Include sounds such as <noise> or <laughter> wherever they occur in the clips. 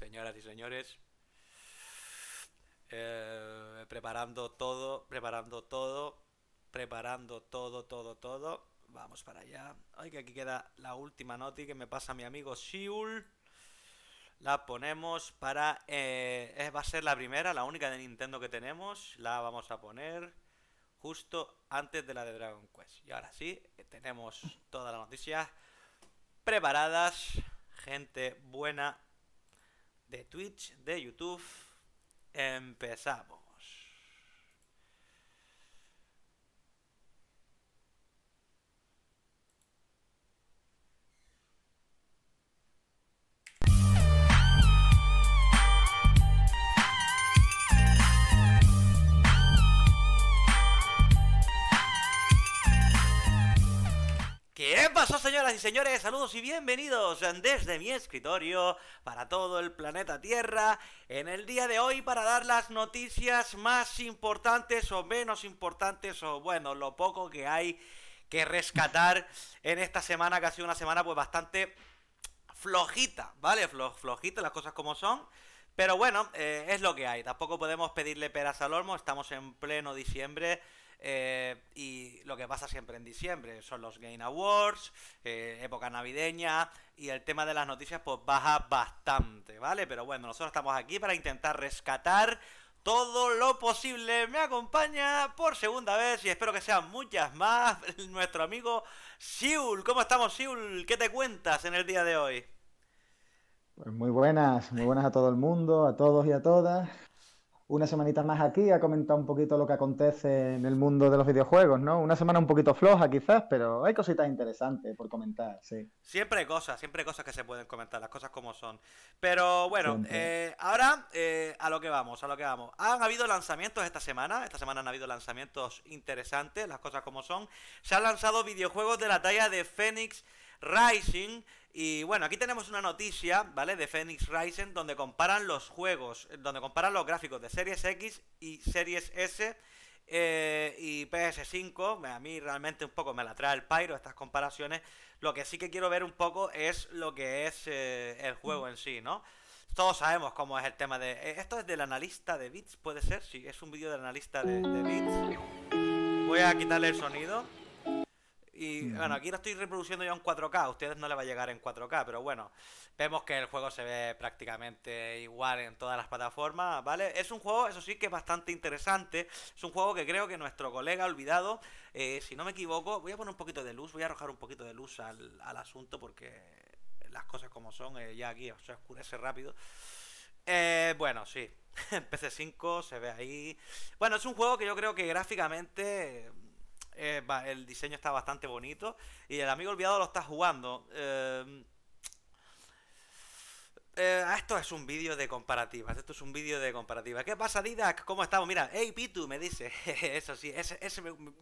señoras y señores. Eh, preparando todo, preparando todo, preparando todo, todo, todo. Vamos para allá. Ay, que aquí queda la última noti que me pasa mi amigo Siul, La ponemos para... Eh, va a ser la primera, la única de Nintendo que tenemos. La vamos a poner justo antes de la de Dragon Quest. Y ahora sí, eh, tenemos todas las noticias preparadas. Gente buena, de Twitch, de YouTube. Empezamos. ¡Hola señoras y señores? Saludos y bienvenidos desde mi escritorio para todo el planeta Tierra en el día de hoy para dar las noticias más importantes o menos importantes o bueno, lo poco que hay que rescatar en esta semana que ha sido una semana pues bastante flojita, ¿vale? flojita, las cosas como son. Pero bueno, eh, es lo que hay. Tampoco podemos pedirle peras al olmo, estamos en pleno diciembre eh, y lo que pasa siempre en diciembre son los Game Awards, eh, época navideña y el tema de las noticias pues baja bastante, ¿vale? Pero bueno, nosotros estamos aquí para intentar rescatar todo lo posible. Me acompaña por segunda vez y espero que sean muchas más <laughs> nuestro amigo Siul. ¿Cómo estamos, Siul? ¿Qué te cuentas en el día de hoy? Pues muy buenas, muy buenas a todo el mundo, a todos y a todas una semanita más aquí a comentar un poquito lo que acontece en el mundo de los videojuegos, ¿no? Una semana un poquito floja quizás, pero hay cositas interesantes por comentar, sí. Siempre hay cosas, siempre hay cosas que se pueden comentar, las cosas como son. Pero bueno, eh, ahora eh, a lo que vamos, a lo que vamos. Han habido lanzamientos esta semana, esta semana han habido lanzamientos interesantes, las cosas como son. Se han lanzado videojuegos de la talla de Phoenix Rising. Y bueno, aquí tenemos una noticia, ¿vale? De Phoenix Rising, donde comparan los juegos, eh, donde comparan los gráficos de Series X y Series S eh, y PS5. A mí realmente un poco me la trae el Pyro estas comparaciones. Lo que sí que quiero ver un poco es lo que es eh, el juego en sí, ¿no? Todos sabemos cómo es el tema de... Esto es del analista de bits, ¿puede ser? Sí, es un vídeo del analista de, de bits. Voy a quitarle el sonido. Y bueno, aquí lo estoy reproduciendo ya en 4K, a ustedes no le va a llegar en 4K, pero bueno, vemos que el juego se ve prácticamente igual en todas las plataformas, ¿vale? Es un juego, eso sí, que es bastante interesante, es un juego que creo que nuestro colega ha olvidado, eh, si no me equivoco, voy a poner un poquito de luz, voy a arrojar un poquito de luz al, asunto porque las cosas como son, eh, ya aquí se oscurece rápido. Eh, bueno, sí, <laughs> en PC5 se ve ahí. Bueno, es un juego que yo creo que gráficamente eh, el diseño está bastante bonito. Y el amigo olvidado lo está jugando. Eh, eh, ah, esto es un vídeo de comparativas. Esto es un vídeo de comparativas. ¿Qué pasa, Didac? ¿Cómo estamos? Mira, hey, Pitu, me dice. <laughs> Eso sí, ese,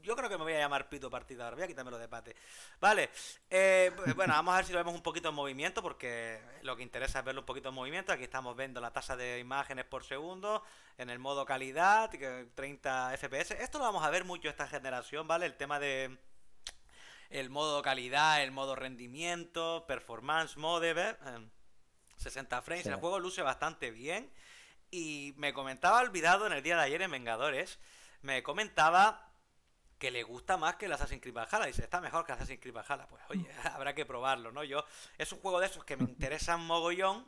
yo creo que me voy a llamar Pitu partida ahora. Voy a quitarme de pate. Vale, eh, <laughs> bueno, vamos a ver si lo vemos un poquito en movimiento, porque lo que interesa es verlo un poquito en movimiento. Aquí estamos viendo la tasa de imágenes por segundo en el modo calidad, 30 FPS. Esto lo vamos a ver mucho esta generación, ¿vale? El tema de el modo calidad, el modo rendimiento, performance mode, ¿ves? Eh, 60 frames. El juego luce bastante bien. Y me comentaba olvidado en el día de ayer en Vengadores. Me comentaba que le gusta más que el Assassin's Creed Valhalla. Dice, está mejor que el Assassin's Creed Valhalla. Pues oye, mm. <laughs> habrá que probarlo, ¿no? Yo, es un juego de esos que me interesan mogollón,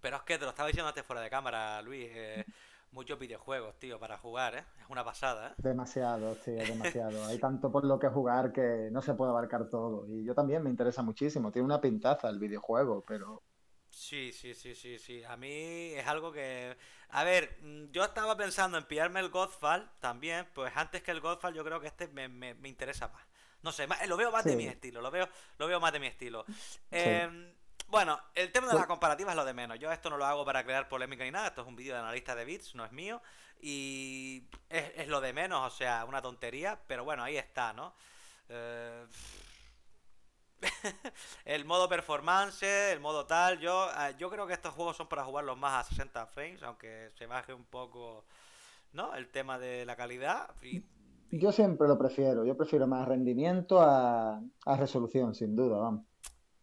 pero es que te lo estaba diciendo antes fuera de cámara, Luis. Eh, <laughs> muchos videojuegos, tío, para jugar, ¿eh? Es una pasada, ¿eh? Demasiado, tío, demasiado. <laughs> Hay tanto por lo que jugar que no se puede abarcar todo. Y yo también me interesa muchísimo. Tiene una pintaza el videojuego, pero Sí, sí, sí, sí, sí. A mí es algo que... A ver, mm, yo estaba pensando en pillarme el Godfall también, pues antes que el Godfall yo creo que este me, interesa más. No sé, eh, lo veo más de mi estilo, lo veo, lo veo más de mi estilo. Em, bueno, el tema de pues las comparativa es lo de menos. Yo esto no lo hago para crear polémica ni nada. Esto es un vídeo de analista de bits, no es mío. Y es, es, lo de menos, o sea, una tontería. Pero bueno, ahí está, ¿no? Eh, <laughs> el modo performance, el modo tal. Yo, ah, yo creo que estos juegos son para jugarlos más a 60 frames, aunque se baje un poco ¿no? el tema de la calidad. Yo siempre lo prefiero. Yo prefiero más rendimiento a, a resolución, sin duda, vamos.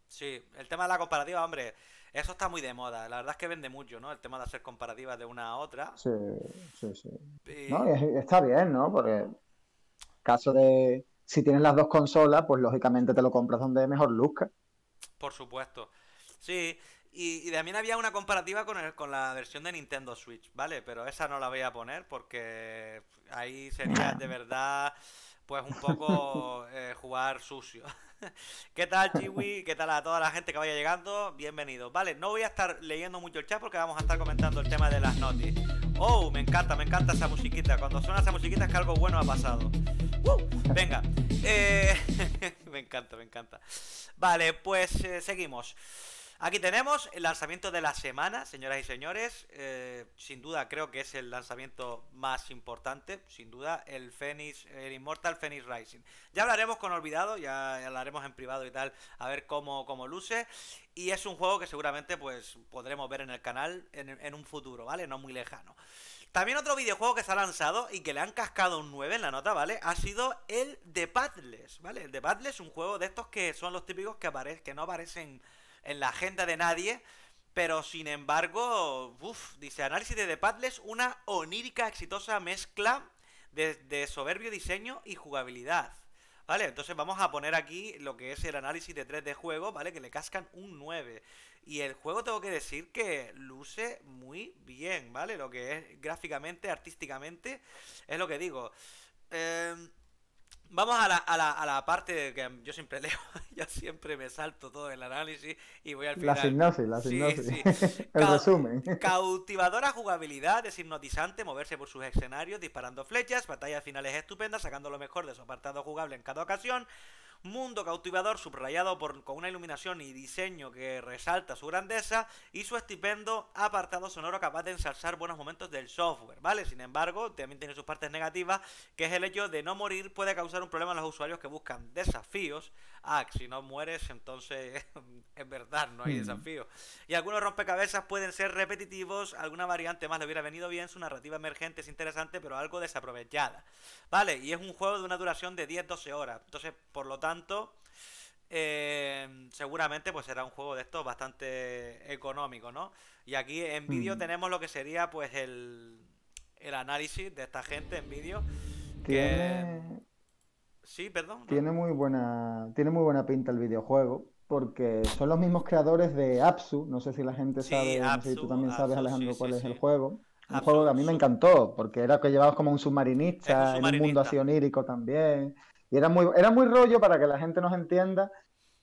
Sí, el tema de la comparativa, hombre, eso está muy de moda. La verdad es que vende mucho, ¿no? El tema de hacer comparativas de una a otra. Sí, sí, sí. está bien, ¿no? Porque caso de si tienes las dos consolas, pues lógicamente te lo compras donde mejor luzca. Por supuesto. Sí, y, y también había una comparativa con, el, con la versión de Nintendo Switch, ¿vale? Pero esa no la voy a poner porque ahí sería de verdad pues un poco <laughs> eh, jugar sucio. <laughs> ¿Qué tal, Chiwi? ¿Qué tal a toda la gente que vaya llegando? Bienvenidos. Vale, no voy a estar leyendo mucho el chat porque vamos a estar comentando el tema de las noticias. Oh, me encanta, me encanta esa musiquita. Cuando suena esa musiquita es que algo bueno ha pasado. ¡Uh! venga. Eh, <laughs> me encanta, me encanta. Vale, pues eh, seguimos. Aquí tenemos el lanzamiento de la semana, señoras y señores. Eh, sin duda creo que es el lanzamiento más importante, sin duda, el Phoenix, el Immortal Phoenix Rising. Ya hablaremos con Olvidado, ya hablaremos en privado y tal, a ver cómo, cómo luce. Y es un juego que seguramente pues podremos ver en el canal en un futuro, ¿vale? No muy lejano. También otro videojuego que se ha lanzado y que le han cascado un 9 en la nota, ¿vale? Ha sido el de Padles, ¿vale? El de Padles un juego de estos que son los típicos que, que no aparecen en la agenda de nadie. Pero sin embargo, uff, dice análisis de The Padles, una onírica exitosa mezcla de, de soberbio diseño y jugabilidad. ¿Vale? Entonces vamos a poner aquí lo que es el análisis de 3 de juego, ¿vale? Que le cascan un 9. Y el juego tengo que decir que luce muy bien, ¿vale? Lo que es gráficamente, artísticamente, es lo que digo. Eh Vamos a la, a, la, a la parte que yo siempre <laughs> leo, yo siempre me salto todo el análisis y voy al final. La sinopsis, la sinopsis. <laughs> el resumen. <laughs> Cautivadora jugabilidad, es hipnotizante moverse por sus escenarios, disparando flechas, batallas finales estupendas, sacando lo mejor de su apartado jugable en cada ocasión mundo cautivador subrayado por, con una iluminación y diseño que resalta su grandeza y su estipendo apartado sonoro capaz de ensalzar buenos momentos del software, ¿vale? Sin embargo, también tiene sus partes negativas, que es el hecho de no morir puede causar un problema a los usuarios que buscan desafíos ah, si no mueres, entonces <laughs> es verdad, no hay desafío. Y algunos rompecabezas pueden ser repetitivos, alguna variante más le hubiera venido bien, su narrativa emergente es interesante, pero algo desaprovechada. Vale, y es un juego de una duración de 10-12 horas, entonces, por lo tanto... Eh, seguramente pues será un juego de estos bastante económico, ¿no? Y aquí en vídeo tenemos lo que sería pues el, el análisis de esta gente en vídeo. que. Sí, perdón. Tiene muy buena, tiene muy buena pinta el videojuego, porque son los mismos creadores de Apsu. No sé si la gente sabe, si tú también sabes, Alejandro, cuál es el juego. Un juego que a mí me encantó, porque era que llevabas como un submarinista, un en un mundo así también. Y era muy, era muy rollo para que la gente nos entienda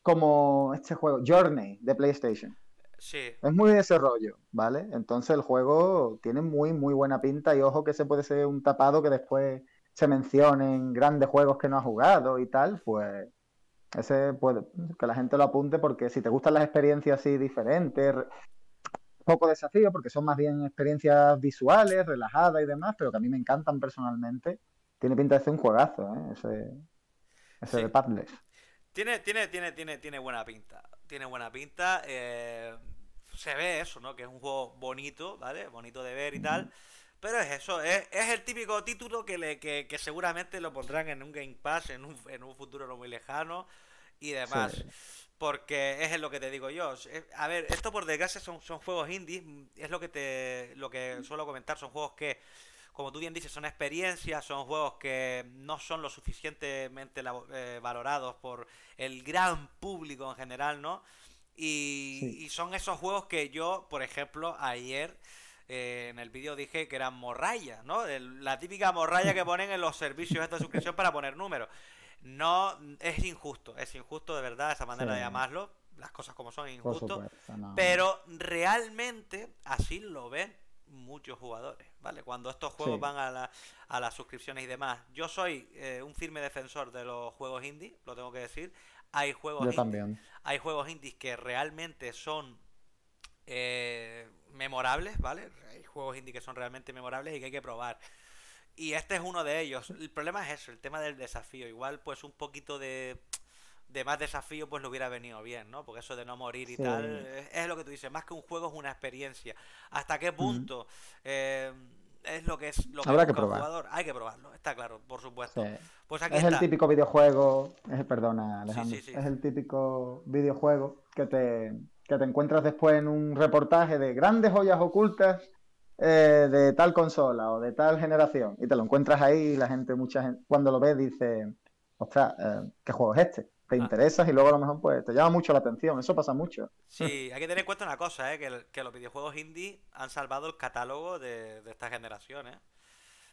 como este juego, Journey, de PlayStation. Sí. Es muy ese rollo, ¿vale? Entonces el juego tiene muy, muy buena pinta y ojo que se puede ser un tapado que después se mencionen grandes juegos que no ha jugado y tal, pues ese puede que la gente lo apunte porque si te gustan las experiencias así diferentes, poco desafío porque son más bien experiencias visuales, relajadas y demás, pero que a mí me encantan personalmente. Tiene pinta de ser un juegazo, ¿eh? ese, de Padles. Tiene, tiene, tiene, tiene, tiene buena pinta. Tiene buena pinta. Eh, se ve eso, ¿no? Que es un juego bonito, ¿vale? Bonito de ver y tal. Pero es eso, es, el típico título que, le, que, seguramente lo pondrán en un Game Pass en un, en un futuro no muy lejano y demás. Porque es lo que te digo yo. A ver, esto por desgracia son, son juegos indies, es lo que, te, lo que suelo comentar, son juegos que como tú bien dices, son experiencias, son juegos que no son lo suficientemente eh, valorados por el gran público en general, ¿no? y, son esos juegos que yo, por ejemplo, ayer eh, en el vídeo dije que eran morrayas, ¿no? la típica morralla que ponen en los servicios de esta suscripción para poner números. No, es injusto, es injusto de verdad esa manera de llamarlo, las cosas como son, injusto, pero realmente así lo ven muchos jugadores, ¿vale? Cuando estos juegos van a, las suscripciones y demás. Yo soy eh, un firme defensor de los juegos indie, lo tengo que decir. Hay juegos, hay juegos indies que realmente son eh, memorables, ¿vale? Hay juegos indie que son realmente memorables y que hay que probar. Y este es uno de ellos. El problema es eso, el tema del desafío. Igual, pues un poquito de, de más desafío, pues le hubiera venido bien, ¿no? Porque eso de no morir y tal, es, lo que tú dices, más que un juego es una experiencia. ¿Hasta qué punto? Eh, es lo que es lo Habrá que jugador. Hay que probarlo, está claro, por supuesto. Pues es el típico videojuego, perdona Alejandro, es el típico videojuego que te que te encuentras después en un reportaje de grandes joyas ocultas eh, de tal consola o de tal generación y te lo encuentras ahí y la gente, mucha cuando lo ve dice, ostras, eh, ¿qué juego es este? Te ah. interesas y luego a lo mejor pues te llama mucho la atención, eso pasa mucho. Sí, hay que tener en cuenta una cosa, ¿eh? que, los videojuegos indie han salvado el catálogo de, de esta generación, eh.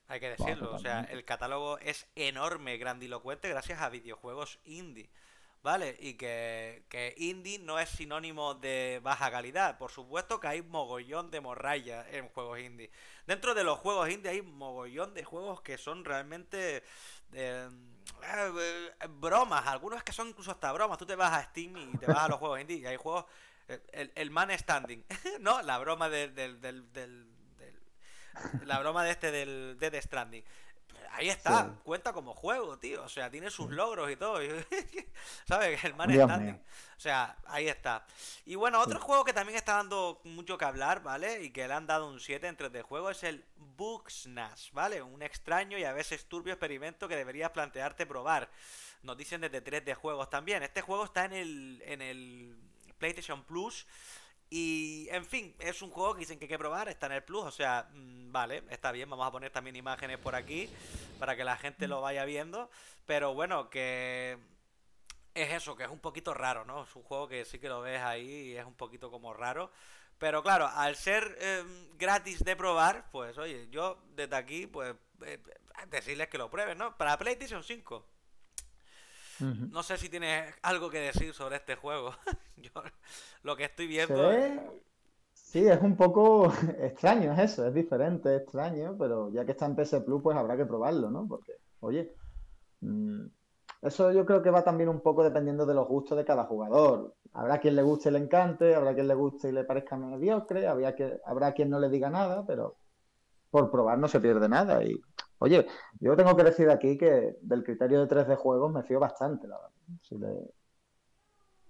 hay que decirlo, o sea, el catálogo es enorme, grandilocuente gracias a videojuegos indie. ¿vale? Y que, indie no es sinónimo de baja calidad. Por supuesto que hay mogollón de morralla en juegos indie. Dentro de los juegos indie hay mogollón de juegos que son realmente eh, eh, bromas. Algunos que son incluso hasta bromas. Tú te vas a Steam y te vas a los juegos indie y hay juegos... El, man standing, <laughs> ¿no? La broma del, del, la broma de este del Dead Stranding ahí está, cuenta como juego, tío. O sea, tiene sus logros y todo. <laughs> ¿Sabes? El man O sea, ahí está. Y bueno, otro juego que también está dando mucho que hablar, ¿vale? Y que le han dado un 7 entre de juego es el Booksnash, ¿vale? Un extraño y a veces turbio experimento que deberías plantearte probar. Nos dicen desde 3 de juegos también. Este juego está en el, en el PlayStation Plus y en fin, es un juego que dicen que hay que probar, está en el Plus, o sea, mm, vale, está bien, vamos a poner también imágenes por aquí para que la gente lo vaya viendo, pero bueno, que es eso, que es un poquito raro, ¿no? Es un juego que sí que lo ves ahí y es un poquito como raro, pero claro, al ser em, gratis de probar, pues oye, yo desde aquí, pues eh, eh, decirles que lo prueben, ¿no? Para PlayStation 5, no sé si tienes algo que decir sobre este juego. <laughs> Yo lo que estoy viendo. Sí, es un poco <laughs> extraño es eso, es diferente, extraño, pero ya que está en PS Plus, pues habrá que probarlo, ¿no? Porque, oye, mm, Eso yo creo que va también un poco dependiendo de los gustos de cada jugador. Habrá quien le guste y le encante, habrá quien le guste y le parezca mediocre, habrá, que, habrá quien no le diga nada, pero por probar no se pierde nada. Y Oye, yo tengo que decir aquí que del criterio de 3 de juegos me fío bastante, la verdad.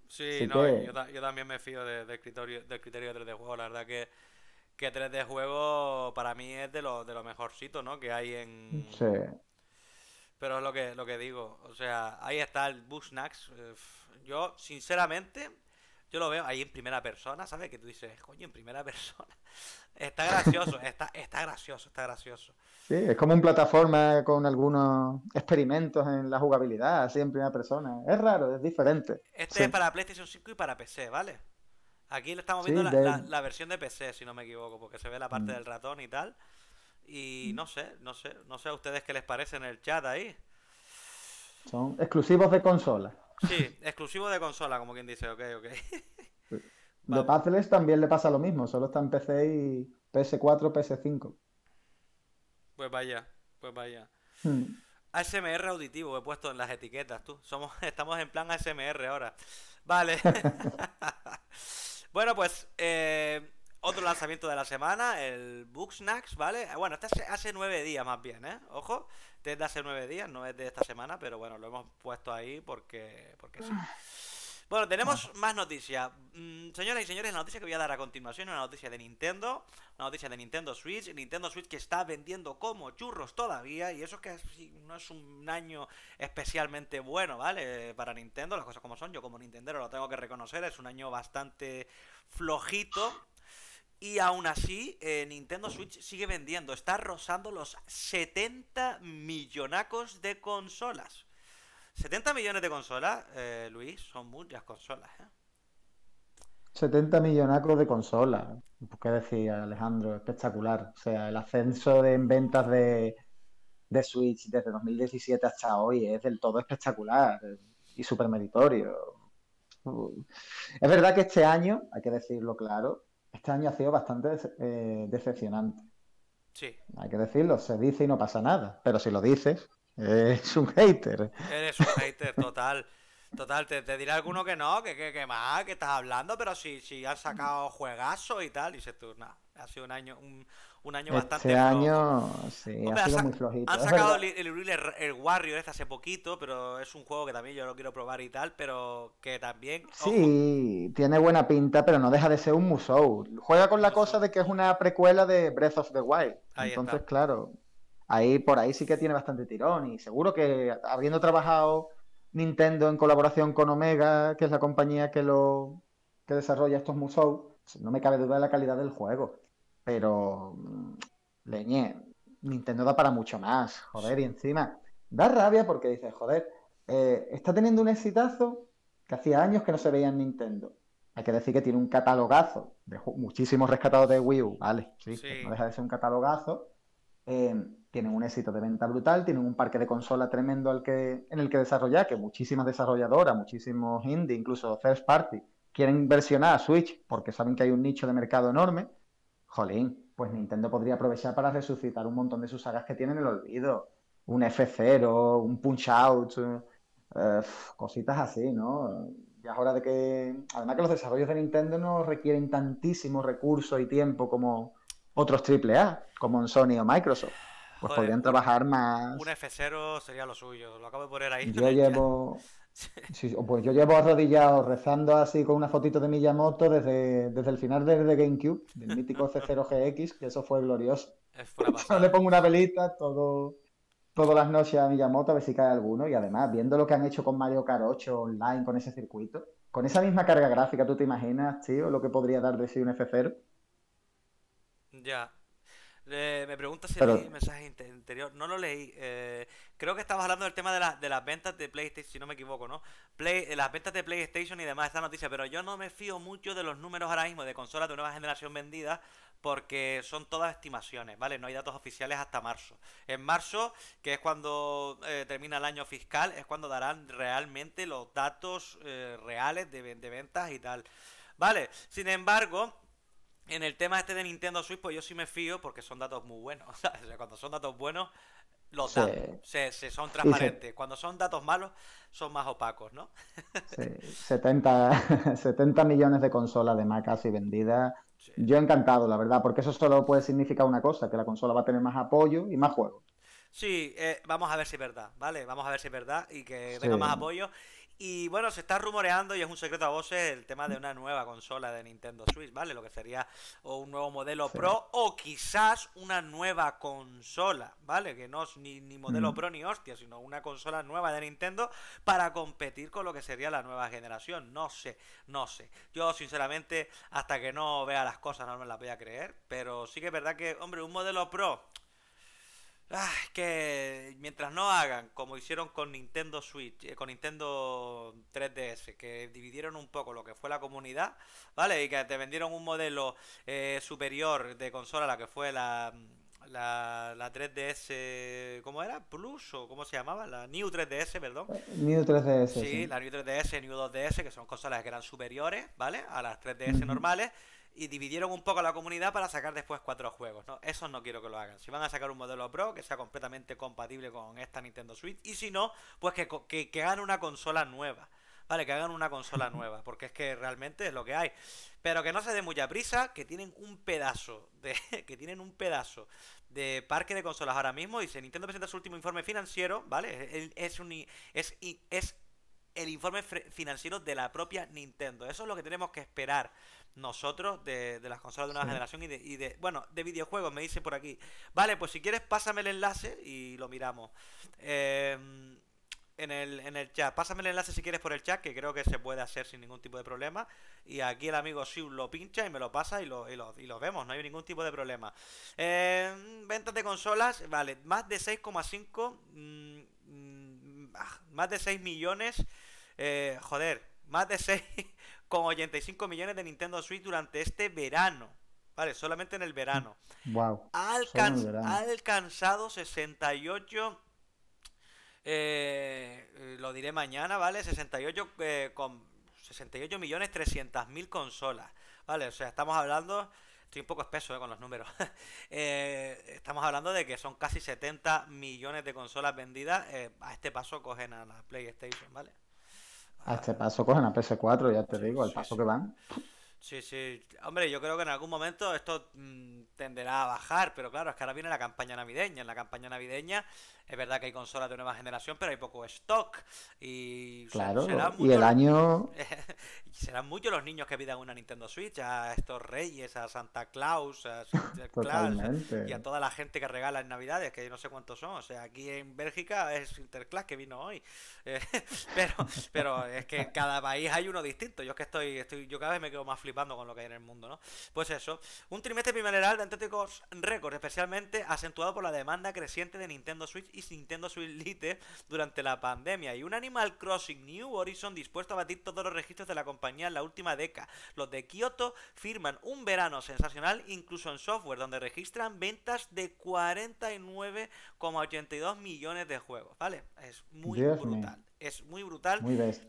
Sí, no, yo, también me fío del criterio, del criterio de 3 de juego La verdad que, que 3 de juego para mí es de lo, de mejorcito, ¿no? Que hay en. Sí. Pero es lo que, lo que digo. O sea, ahí está el Bushnax. Yo, sinceramente, yo lo veo ahí en primera persona, ¿sabes? Que tú dices, coño, en primera <laughs> persona. Está gracioso, está, está gracioso, está gracioso. Sí, es como una plataforma con algunos experimentos en la jugabilidad, así en primera persona. Es raro, es diferente. Este es para PlayStation 5 y para PC, ¿vale? Aquí le estamos viendo la, versión de PC, si no me equivoco, porque se ve la parte mm. del ratón y tal. Y mm. no sé, no sé, no sé a ustedes qué les parece en el chat ahí. Son exclusivos de consola. Sí, exclusivos de consola, como quien dice, ok, ok. Lo <laughs> vale. también le pasa lo mismo, solo está en PC y PS4, PS5. Pues vaya, pues vaya. Hmm. ASMR auditivo, he puesto en las etiquetas, tú. Somos, <laughs> estamos en plan ASMR ahora. Vale. <laughs> bueno, pues eh, otro lanzamiento de la semana, el Book Snacks, ¿vale? Eh, bueno, este hace nueve días más bien, ¿eh? Ojo, desde este hace nueve días, no es de esta semana, pero bueno, lo hemos puesto ahí porque, porque sí. Ah. Bueno, tenemos más noticias. Mm, señoras y señores, la noticia que voy a dar a continuación es una noticia de Nintendo. Una noticia de Nintendo Switch. Nintendo Switch que está vendiendo como churros todavía. Y eso es que no es un año especialmente bueno, ¿vale? Para Nintendo, las cosas como son. Yo como Nintendero lo tengo que reconocer. Es un año bastante flojito. Y aún así, eh, Nintendo Switch sigue vendiendo. Está rozando los 70 millonacos de consolas. 70 millones de consolas, eh, Luis, son muchas consolas. ¿eh? 70 millonacos de consolas. Pues qué decir, Alejandro, espectacular. O sea, el ascenso de, en ventas de, de Switch desde 2017 hasta hoy es del todo espectacular y supermeritorio meritorio. Es verdad que este año, hay que decirlo claro, este año ha sido bastante eh, decepcionante. Sí. Hay que decirlo, se dice y no pasa nada. Pero si lo dices, es un hater. Eres un hater total. Total, te, te, dirá alguno que no, que, que, más, que estás hablando, pero si, si has sacado Juegazo y tal, dices tú, nada, ha sido un año, un, año este bastante. Este año, sí, ha sido muy flojito. Han sacado el, el, Warrior este hace poquito, pero es un juego que también yo lo quiero probar y tal, pero que también. Sí, tiene buena pinta, pero no deja de ser un Musou. Juega con la cosa de que es una precuela de Breath of the Wild. Entonces, claro, ahí por ahí sí que tiene bastante tirón y seguro que habiendo trabajado Nintendo en colaboración con Omega, que es la compañía que lo desarrolla estos Musou, no me cabe duda de la calidad del juego, pero mm, Leñe, Nintendo da para mucho más, joder, y encima da rabia porque dice, joder, eh, está teniendo un exitazo que hacía años que no se veía en Nintendo. Hay que decir que tiene un catalogazo de muchísimos rescatados de Wii U, vale, sí, sí. no deja de ser un catalogazo. Eh, tienen un éxito de venta brutal, tienen un parque de consola tremendo al que, en el que desarrollar, que muchísimas desarrolladoras, muchísimos indie, incluso third party, quieren versionar a Switch porque saben que hay un nicho de mercado enorme. Jolín, pues Nintendo podría aprovechar para resucitar un montón de sus sagas que tienen el olvido. Un F0, un Punch Out, eh, cositas así, ¿no? Ya es hora de que. Además, que los desarrollos de Nintendo no requieren tantísimo recurso y tiempo como otros AAA, como en Sony o Microsoft. Pues podrían trabajar más. Un F0 sería lo suyo, lo acabo de poner ahí. Yo <laughs> llevo. <laughs> pues yo llevo arrodillado rezando así con una fotito de Miyamoto desde, desde el final de, GameCube, del <laughs> mítico F0GX, que eso fue glorioso. le pongo una velita todo, todas las noches a Miyamoto a ver si cae alguno. Y además, viendo lo que han hecho con Mario Kart 8 online, con ese circuito, con esa misma carga gráfica, ¿tú te imaginas, tío, lo que podría dar de sí un F0? Ya. Eh, me pregunta si leí el mensaje interior. No lo leí. Eh, creo que estabas hablando del tema de, las ventas de PlayStation, si no me equivoco, ¿no? Eh, las ventas de PlayStation y demás, esta noticia. Pero yo no me fío mucho de los números ahora mismo de consolas de nueva generación vendidas porque son todas estimaciones, ¿vale? No hay datos oficiales hasta marzo. En marzo, que es cuando eh, termina el año fiscal, es cuando darán realmente los datos reales de ventas y tal. ¿Vale? Sin embargo, en el tema este de Nintendo Switch, pues yo sí me fío porque son datos muy buenos. <laughs> O sea, cuando son datos buenos, los Se, se, son transparentes. cuando son datos malos, son más opacos, ¿no? 70, <laughs> millones de consolas de Mac casi vendidas. Yo encantado, la verdad, porque eso solo puede significar una cosa, que la consola va a tener más apoyo y más juegos. Sí, eh, vamos a ver si es verdad, ¿vale? Vamos a ver si es verdad y que tenga más apoyo y bueno, se está rumoreando y es un secreto a voces el tema de una nueva consola de Nintendo Switch, ¿vale? Lo que sería o un nuevo modelo Pro o quizás una nueva consola, ¿vale? Que no es ni, modelo mm. Pro ni hostia, sino una consola nueva de Nintendo para competir con lo que sería la nueva generación. No sé, no sé. Yo sinceramente hasta que no vea las cosas no me las voy a creer, pero sí que es verdad que, hombre, un modelo Pro Ah, que mientras no hagan como hicieron con Nintendo Switch, eh, con Nintendo 3DS, que dividieron un poco lo que fue la comunidad, ¿vale? Y que te vendieron un modelo eh, superior de consola la que fue la, la, la 3DS, ¿cómo era? Plus o cómo se llamaba, la New 3DS, perdón. Eh, New 3DS. Sí, la New 3DS, New 2DS, que son consolas que eran superiores, ¿vale? A las 3DS normales y dividieron un poco la comunidad para sacar después cuatro juegos, ¿no? no quiero que lo hagan. Si van a sacar un modelo Pro que sea completamente compatible con esta Nintendo Switch y si no, pues que, que, que hagan una consola nueva. Vale, que hagan una consola nueva, porque es que realmente es lo que hay. Pero que no se dé mucha prisa, que tienen un pedazo de <laughs> que tienen un pedazo de parque de consolas ahora mismo y si Nintendo presenta su último informe financiero, ¿vale? Es un, es, es el informe financiero de la propia Nintendo. Eso es lo que tenemos que esperar nosotros de, las consolas de una generación y de, bueno, de videojuegos, me dice por aquí. Vale, pues si quieres, pásame el enlace y lo miramos. Em, en el, chat. Pásame el enlace si quieres por el chat, que creo que se puede hacer sin ningún tipo de problema. Y aquí el amigo Siu lo pincha y me lo pasa y lo, y lo vemos, no hay ningún tipo de problema. Em, ventas de consolas, vale, más de 6,5... Ah, más de 6 millones, eh, joder, más de 6,85 <laughs> millones de Nintendo Switch durante este verano. Vale, solamente en el verano. Wow. Ha, alcanzado 68 eh, lo diré mañana, ¿vale? 68 eh, con 68 millones mil consolas, ¿vale? O sea, estamos hablando Estoy un poco espeso eh, con los números. <laughs> Eh, estamos hablando de que son casi 70 millones de consolas vendidas. Eh, a este paso cogen a la PlayStation, ¿vale? A este paso cogen a PS4, ya te digo, al paso que van. Sí, sí. Hombre, yo creo que en algún momento esto mm, tenderá a bajar, pero claro, es que ahora viene la campaña navideña. En la campaña navideña es verdad que hay consolas de nueva generación, pero hay poco stock. Y, claro, y el año. <laughs> serán muchos los niños que pidan una Nintendo Switch a estos reyes, a Santa Claus, a <laughs> y a toda la gente que regala en Navidades, que no sé cuántos son. O sea, aquí en Bélgica es Interclass que vino hoy. <laughs> Eh, pero, pero es que en cada país hay uno distinto. Yo es que estoy, estoy, yo cada vez me quedo más flipando con lo que hay en el mundo, ¿no? Pues eso. Un trimestre primaveral de Antéticos récords, especialmente acentuado por la demanda creciente de Nintendo Switch y Nintendo Switch Lite durante la pandemia y un Animal Crossing New Horizon dispuesto a batir todos los registros de la compañía en la última década. Los de Kyoto firman un verano sensacional incluso en software donde registran ventas de 49,82 millones de juegos, ¿vale? Es muy brutal es muy brutal.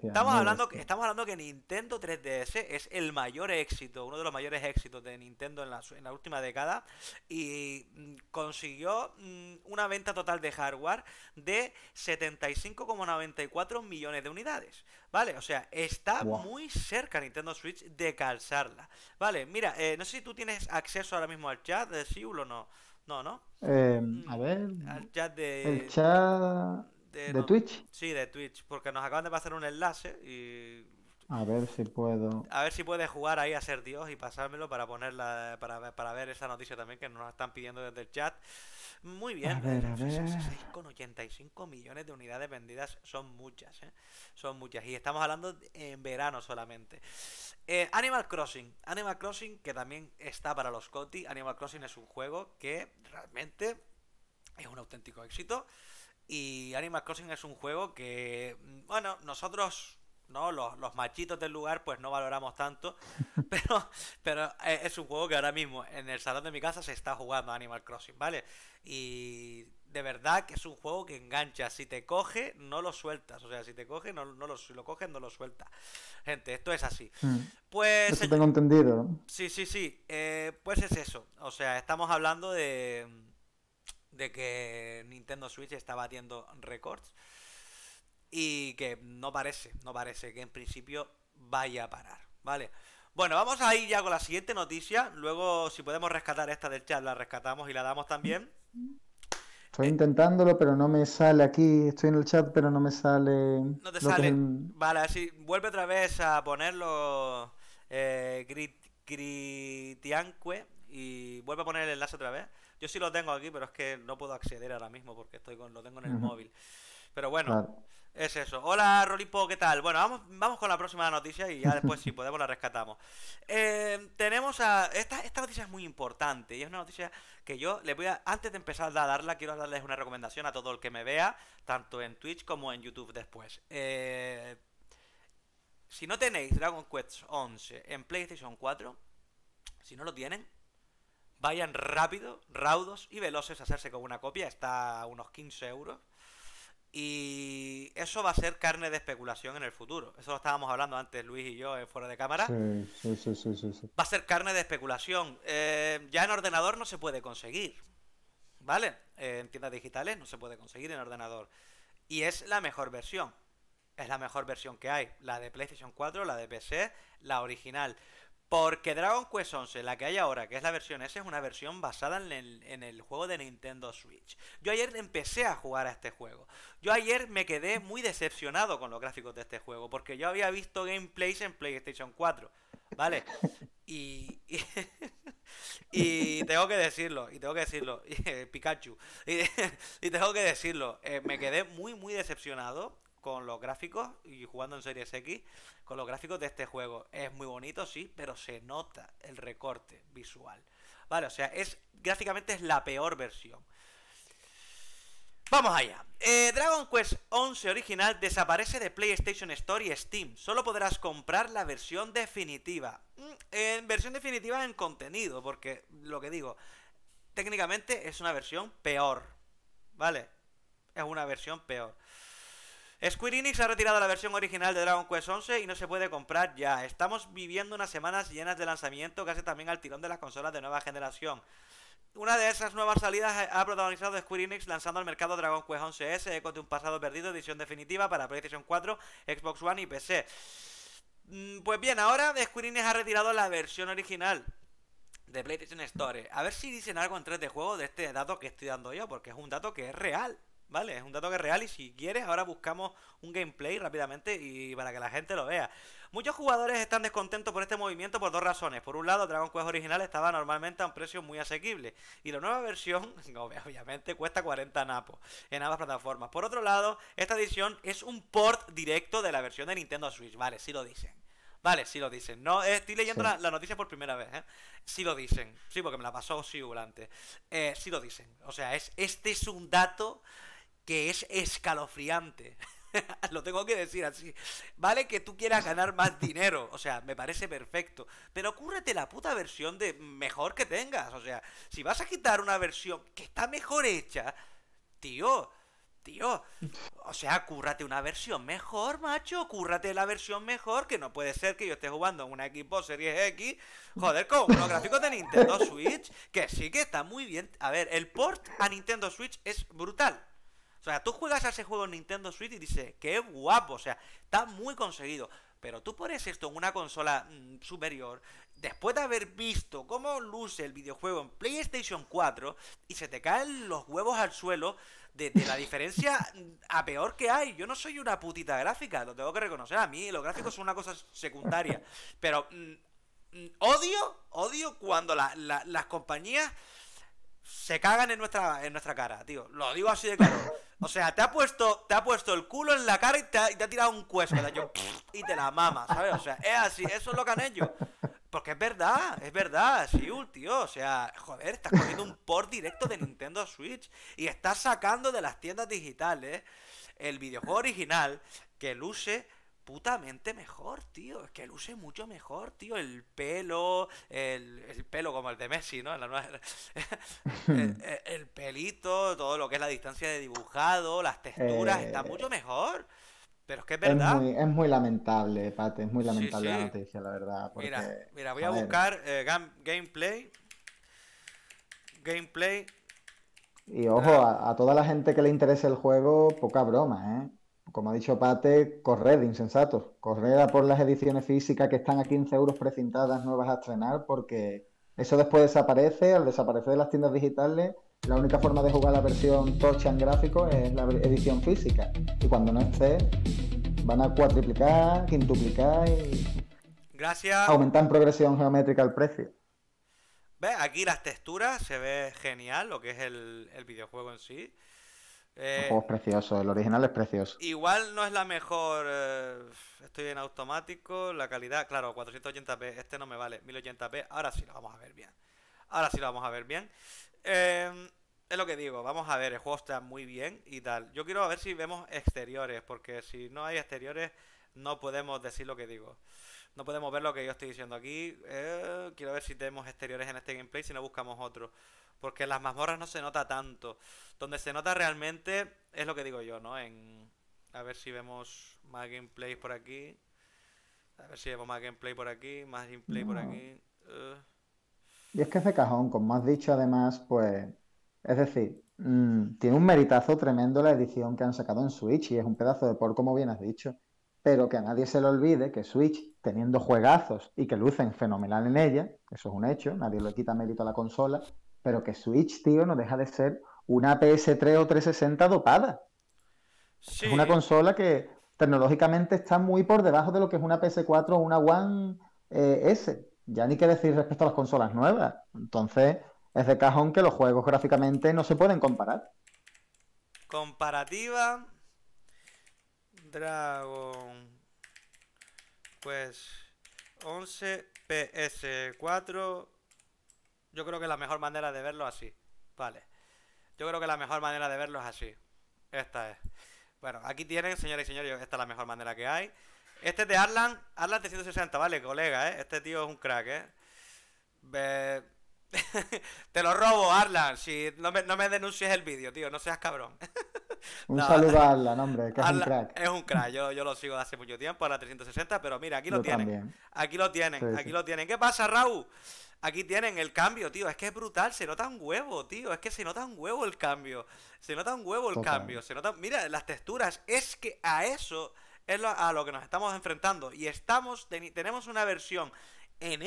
estamos, hablando, estamos hablando que Nintendo 3DS es el mayor éxito, uno de los mayores éxitos de Nintendo en la, última década y mm, consiguió mm, una venta total de hardware de 75,94 millones de unidades. ¿Vale? O sea, está muy cerca Nintendo Switch de calzarla. Vale, mira, eh, no sé si tú tienes acceso ahora mismo al chat de Siul o no. No, ¿no? Eh, mm, a ver. Al chat de. El chat. ¿De Twitch? Sí, de Twitch, porque nos acaban de pasar un enlace y... A ver si puedo... A ver si puedes jugar ahí a ser Dios y pasármelo para ponerla, para, ver esa noticia también que nos están pidiendo desde el chat. Muy bien. 6,85 millones de unidades vendidas son muchas, ¿eh? Son muchas. Y estamos hablando en verano solamente. Eh, Animal Crossing. Animal Crossing que también está para los Coty Animal Crossing es un juego que realmente es un auténtico éxito. Y Animal Crossing es un juego que, bueno, nosotros, ¿no? Los, machitos del lugar, pues no valoramos tanto. <laughs> Pero, pero eh, es un juego que ahora mismo en el salón de mi casa se está jugando Animal Crossing, ¿vale? Y de verdad que es un juego que engancha. Si te coge, no lo sueltas. O sea, si te coge, no, no lo, si lo no lo sueltas. Gente, esto es así. Hmm. Pues. Eso tengo entendido, Sí, sí, sí. Eh, pues es eso. O sea, estamos hablando de de que Nintendo Switch está batiendo récords y que no parece, no parece que en principio vaya a parar, ¿vale? Bueno, vamos a ir ya con la siguiente noticia. Luego, si podemos rescatar esta del chat, la rescatamos y la damos también. Estoy intentándolo, pero no me sale aquí. Estoy en el chat, pero no me sale. No te sale. Vale, así vuelve otra vez a ponerlo. Eh, Critianque. Y vuelve a poner el enlace otra vez. Yo sí lo tengo aquí, pero es que no puedo acceder ahora mismo porque estoy con, lo tengo en el móvil. Pero bueno, es eso. Hola Rolipo, ¿qué tal? Bueno, vamos, vamos con la próxima noticia y ya <laughs> después si podemos la rescatamos. Eh, tenemos a... Esta, noticia es muy importante y es una noticia que yo le voy a... Antes de empezar a darla, quiero darles una recomendación a todo el que me vea, tanto en Twitch como en YouTube después. Eh, si no tenéis Dragon Quest 11 en PlayStation 4, si no lo tienen, vayan rápido, raudos y veloces a hacerse con una copia, está a unos 15 euros. Y eso va a ser carne de especulación en el futuro. Eso lo estábamos hablando antes Luis y yo eh, fuera de cámara. Sí, sí, sí, Va a ser carne de especulación. Eh, ya en ordenador no se puede conseguir. ¿Vale? Eh, en tiendas digitales no se puede conseguir en ordenador. Y es la mejor versión. Es la mejor versión que hay. La de PlayStation 4, la de PC, la original. Porque Dragon Quest 11, la que hay ahora, que es la versión S, es una versión basada en el, juego de Nintendo Switch. Yo ayer empecé a jugar a este juego. Yo ayer me quedé muy decepcionado con los gráficos de este juego, porque yo había visto gameplays en PlayStation 4, ¿vale? Y, <laughs> y, tengo que decirlo, y tengo que decirlo, <laughs> Pikachu, <laughs> y, tengo que decirlo, eh, me quedé muy, muy decepcionado con los gráficos y jugando en Series X, con los gráficos de este juego. Es muy bonito, sí, pero se nota el recorte visual. Vale, o sea, es gráficamente es la peor versión. Vamos allá. Eh, Dragon Quest 11 original desaparece de PlayStation Store y Steam. Solo podrás comprar la versión definitiva. Mm, en versión definitiva en contenido, porque lo que digo, técnicamente es una versión peor. ¿Vale? Es una versión peor. Square Enix ha retirado la versión original de Dragon Quest XI y no se puede comprar ya. Estamos viviendo unas semanas llenas de lanzamiento, casi también al tirón de las consolas de nueva generación. Una de esas nuevas salidas ha protagonizado Square Enix lanzando al mercado Dragon Quest XI s Eco de un pasado perdido, edición definitiva para PlayStation 4, Xbox One y PC. Mm, pues bien, ahora Square Enix ha retirado la versión original de PlayStation Store. A ver si dicen algo en 3 d juego de este dato que estoy dando yo, porque es un dato que es real. ¿vale? Es un dato que es real y si quieres ahora buscamos un gameplay rápidamente y para que la gente lo vea. Muchos jugadores están descontentos por este movimiento por dos razones. Por un lado, Dragon Quest original estaba normalmente a un precio muy asequible y la nueva versión, <laughs> obviamente, cuesta 40 napos en ambas plataformas. Por otro lado, esta edición es un port directo de la versión de Nintendo Switch, ¿vale? Si sí lo dicen. Vale, sí lo dicen. No, eh, estoy leyendo la, noticia por primera vez, ¿eh? Sí lo dicen. Sí, porque me la pasó sí antes. Eh, sí lo dicen. O sea, es, este es un dato que es escalofriante. <laughs> lo tengo que decir así. Vale que tú quieras ganar más dinero, o sea, me parece perfecto. Pero cúrrate la puta versión de mejor que tengas. O sea, si vas a quitar una versión que está mejor hecha, tío, tío, o sea, cúrrate una versión mejor, macho. Cúrrate la versión mejor, que no puede ser que yo esté jugando en una Xbox Series X, joder, con unos gráficos de Nintendo Switch, que sí que está muy bien. A ver, el port a Nintendo Switch es brutal o sea, tú juegas a ese juego en Nintendo Switch y dices, qué guapo, o sea, está muy conseguido. Pero tú pones esto en una consola mm, superior, después de haber visto cómo luce el videojuego en PlayStation 4, y se te caen los huevos al suelo de, la diferencia mm, a peor que hay. Yo no soy una putita gráfica, lo tengo que reconocer. A mí los gráficos son una cosa secundaria. Pero mm, odio, odio cuando las compañías se cagan en nuestra, en nuestra cara, tío. Lo digo así de claro. O sea, te ha puesto, te ha puesto el culo en la cara y te ha, tirado un cuesco. y te la mama, ¿sabes? O sea, es así, eso es lo que han hecho. Porque es verdad, es verdad, sí, tío. O sea, joder, estás cogiendo un port directo de Nintendo Switch y estás sacando de las tiendas digitales el videojuego original que luce mejor, tío. Es que luce mucho mejor, tío. El pelo, el, pelo como el de Messi, ¿no? <laughs> <laughs> el, pelito, todo lo que es la distancia de dibujado, las texturas, está eh, mucho mejor. Pero es que es verdad. Es muy, lamentable, Pate, es muy lamentable la noticia, la verdad. mira, mira, voy a, buscar eh, gameplay. Gameplay. Y ojo, ah. a, a toda la gente que le interese el juego, poca broma, ¿eh? como ha dicho Pate, corred, insensatos. correr a por las ediciones físicas que están a 15 euros precintadas nuevas a estrenar, porque eso después desaparece. Al desaparecer de las tiendas digitales, la única forma de jugar la versión touch en gráfico es la edición física. Y cuando no esté, van a cuatriplicar, quintuplicar y. Gracias. Aumentar en progresión geométrica el precio. ¿Ves? Aquí las texturas se ve genial, lo que es el, el videojuego en sí. Eh, el juego es precioso, el original es precioso. Igual no es la mejor. Eh, estoy en automático, la calidad, claro, 480p, este no me vale, 1080p, ahora sí lo vamos a ver bien. Ahora sí lo vamos a ver bien. Em, es lo que digo, vamos a ver, el juego está muy bien y tal. Yo quiero ver si vemos exteriores, porque si no hay exteriores, no podemos decir lo que digo. No podemos ver lo que yo estoy diciendo aquí. Eh, quiero ver si tenemos exteriores en este gameplay, si no buscamos otro porque en las mazmorras no se nota tanto. Donde se nota realmente es lo que digo yo, ¿no? En, a ver si vemos más gameplay por aquí. A ver si vemos más gameplay por aquí, más gameplay por aquí. Y es que ese cajón, como has dicho además, pues... Es decir, mm, tiene un meritazo tremendo la edición que han sacado en Switch y es un pedazo de por, como bien has dicho. Pero que a nadie se le olvide que Switch, teniendo juegazos y que lucen fenomenal en ella, eso es un hecho, nadie le quita mérito a la consola, pero que Switch, tío, no deja de ser una PS3 o 360 dopada. Es una consola que tecnológicamente está muy por debajo de lo que es una PS4 o una One eh, S. Ya ni qué decir respecto a las consolas nuevas. Entonces, es de cajón que los juegos gráficamente no se pueden comparar. Comparativa Dragon Pues 11 PS4 yo creo que la mejor manera de verlo así. Vale. Yo creo que la mejor manera de verlo es así. Esta es. Bueno, aquí tienen, señores y señores, esta es la mejor manera que hay. Este es de Arlan, Arlan 360, vale, colega, ¿eh? Este tío es un crack, ¿eh? <laughs> Te lo robo, Arlan. Si no me, no me denuncies el vídeo, tío, no seas cabrón. <laughs> un saludo a Arlan, hombre, que es un crack. Es un crack, yo, lo sigo desde hace mucho tiempo, Arlan 360, pero mira, aquí lo tienen. Aquí lo tienen, aquí lo tienen. ¿Qué pasa, Raúl? Aquí tienen el cambio, tío. Es que es brutal. Se nota un huevo, tío. Es que se nota un huevo el cambio. Se nota un huevo el cambio. Se nota. Mira, las texturas. Es que a eso es a lo que nos estamos enfrentando. Y estamos. tenemos una versión en,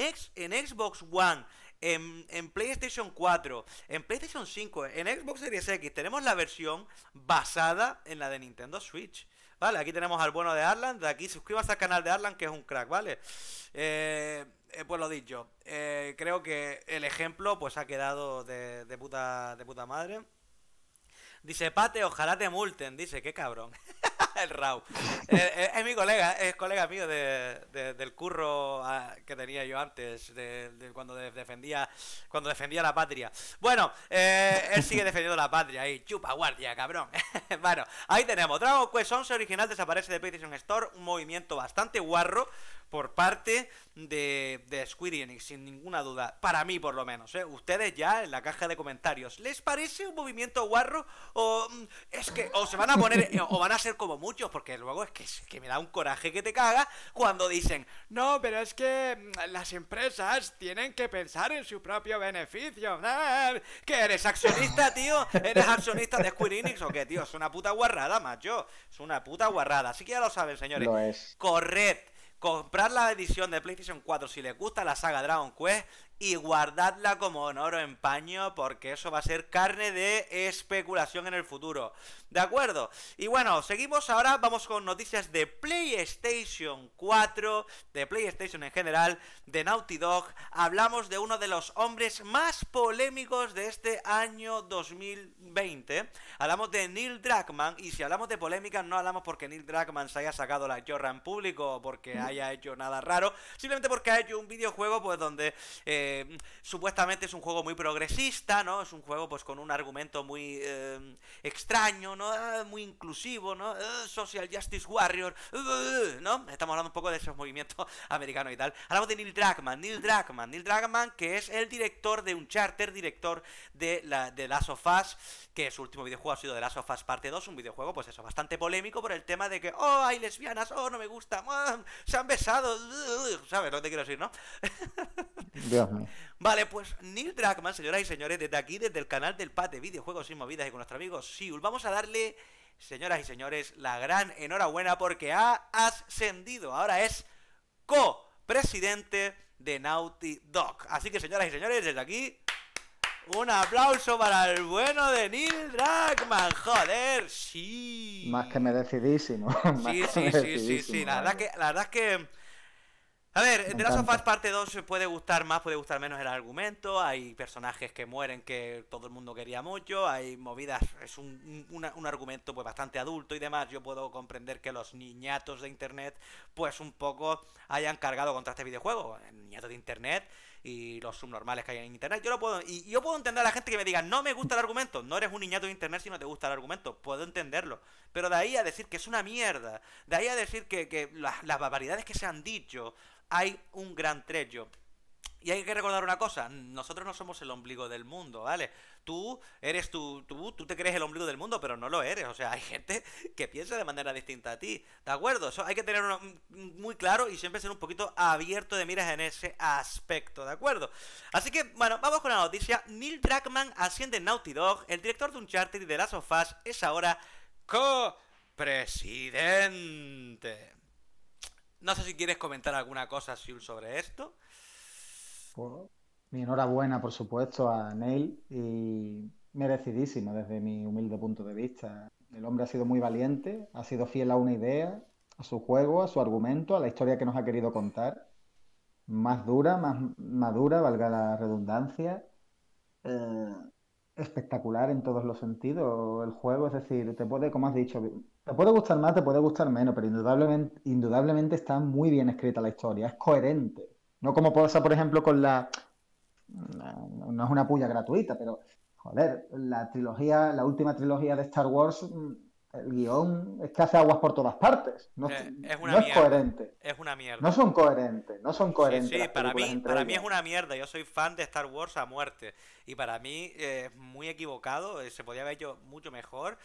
Xbox One. En, PlayStation 4, en PlayStation 5, en Xbox Series X, tenemos la versión basada en la de Nintendo Switch. Vale, aquí tenemos al bueno de Arland. De aquí suscríbase al canal de Arlan, que es un crack, ¿vale? Eh. Eh, pues lo dicho, eh, creo que el ejemplo pues ha quedado de, de, puta, de puta madre. Dice, Pate, ojalá te multen. Dice, qué cabrón. <laughs> el Rau. Eh, es, mi colega, es colega mío de, del curro ah, que tenía yo antes, cuando defendía cuando defendía la patria. Bueno, él sigue defendiendo la patria y chupa guardia, cabrón. <laughs> bueno, ahí tenemos. Dragon Quest 11 original desaparece de PlayStation Store, un movimiento bastante guarro por parte de, de Square Enix, sin ninguna duda. Para mí, por lo menos. ¿eh? Ustedes ya en la caja de comentarios. ¿Les parece un movimiento guarro? O mm, es que o se van a poner, <laughs> o van a ser como muchos, porque luego es que, que me da un coraje que te caga cuando dicen, no, pero es que mm, las empresas tienen que pensar en su propio beneficio. Ah, que eres accionista, tío. Eres accionista de Squid Enix o qué, tío. Es una puta guarrada, macho. Es una puta guarrada. Así que ya lo saben, señores. Corred comprar la edición de PlayStation 4 si les gusta la saga Dragon Quest y guardadla como oro en paño porque eso va a ser carne de especulación en el futuro. ¿De acuerdo? Y bueno, seguimos ahora, vamos con noticias de PlayStation 4, de PlayStation en general, de Naughty Dog. Hablamos de uno de los hombres más polémicos de este año 2020. Hablamos de Neil Druckmann y si hablamos de polémica no hablamos porque Neil Druckmann se haya sacado la chorra en público o porque mm. haya hecho nada raro, simplemente porque ha hecho un videojuego pues donde eh, supuestamente es un juego muy progresista, ¿no? Es un juego pues con un argumento muy eh, extraño, Ah, muy inclusivo, ¿no? Eh, social Justice Warrior, eh, ¿no? Estamos hablando un poco de esos movimientos <laughs> americanos y tal. Hablamos de Neil Dragman Neil Dragman, Neil Dragman, que es el director de un charter, director de, la, de Last of Us, que su último videojuego ha sido de Last of Us Parte 2, un videojuego, pues eso, bastante polémico por el tema de que, oh, hay lesbianas, oh, no me gusta, ah, se han besado, eh", ¿sabes? No te quiero decir, ¿no? <laughs> Dios mío. Vale, pues Neil Dragman, señoras y señores, desde aquí, desde el canal del PAD de videojuegos sin movidas y con nuestro amigo Siul, vamos a dar señoras y señores, la gran enhorabuena porque ha ascendido. Ahora es copresidente de Naughty Dog. Así que, señoras y señores, desde aquí, un aplauso para el bueno de Neil Druckmann, joder, sí. Más que merecidísimo. <laughs> Sí, sí, sí, sí, sí. La verdad, ¿eh? que, la verdad es que a ver, The Last of Us parte 2 puede gustar más, puede gustar menos el argumento. Hay personajes que mueren que todo el mundo quería mucho. Hay movidas, es un, argumento pues bastante adulto y demás. Yo puedo comprender que los niñatos de internet, pues un poco hayan cargado contra este videojuego. Niñatos de internet y los subnormales que hay en internet. Yo lo puedo. Y yo puedo entender a la gente que me diga, no me gusta el argumento. No eres un niñato de internet si no te gusta el argumento. Puedo entenderlo. Pero de ahí a decir que es una mierda. De ahí a decir que, las, las barbaridades que se han dicho hay un gran trello Y hay que recordar una cosa, nosotros no somos el ombligo del mundo, ¿vale? Tú eres tú, tú, tú te crees el ombligo del mundo, pero no lo eres. O sea, hay gente que piensa de manera distinta a ti, ¿de acuerdo? Eso hay que tenerlo muy claro y siempre ser un poquito abierto de miras en ese aspecto, ¿de acuerdo? Así que, bueno, vamos con la noticia. Neil Druckmann asciende en Naughty Dog, el director de Uncharted y de Last of es ahora co-presidente. No sé si quieres comentar alguna cosa, Siul, sobre esto. Pues, mi enhorabuena, por supuesto, a Neil y merecidísimo desde mi humilde punto de vista. El hombre ha sido muy valiente, ha sido fiel a una idea, a su juego, a su argumento, a la historia que nos ha querido contar. Más dura, más madura, valga la redundancia. Eh, espectacular en todos los sentidos el juego, es decir, te puede, como has dicho, te puede gustar más, te puede gustar menos, pero indudablemente, indudablemente está muy bien escrita la historia, es coherente. No como pasa, por ejemplo, con la... No, es una puya gratuita, pero, joder, la trilogía, la última trilogía de Star Wars mm, el guión es que hace aguas por todas partes. No, eh, es, una coherente. Es una mierda. No son coherentes, no son coherentes. Sí, para, mí, para es una mierda. Yo soy fan de Star Wars a muerte. Y para mí es eh, muy equivocado. Eh, se podía haber hecho mucho mejor.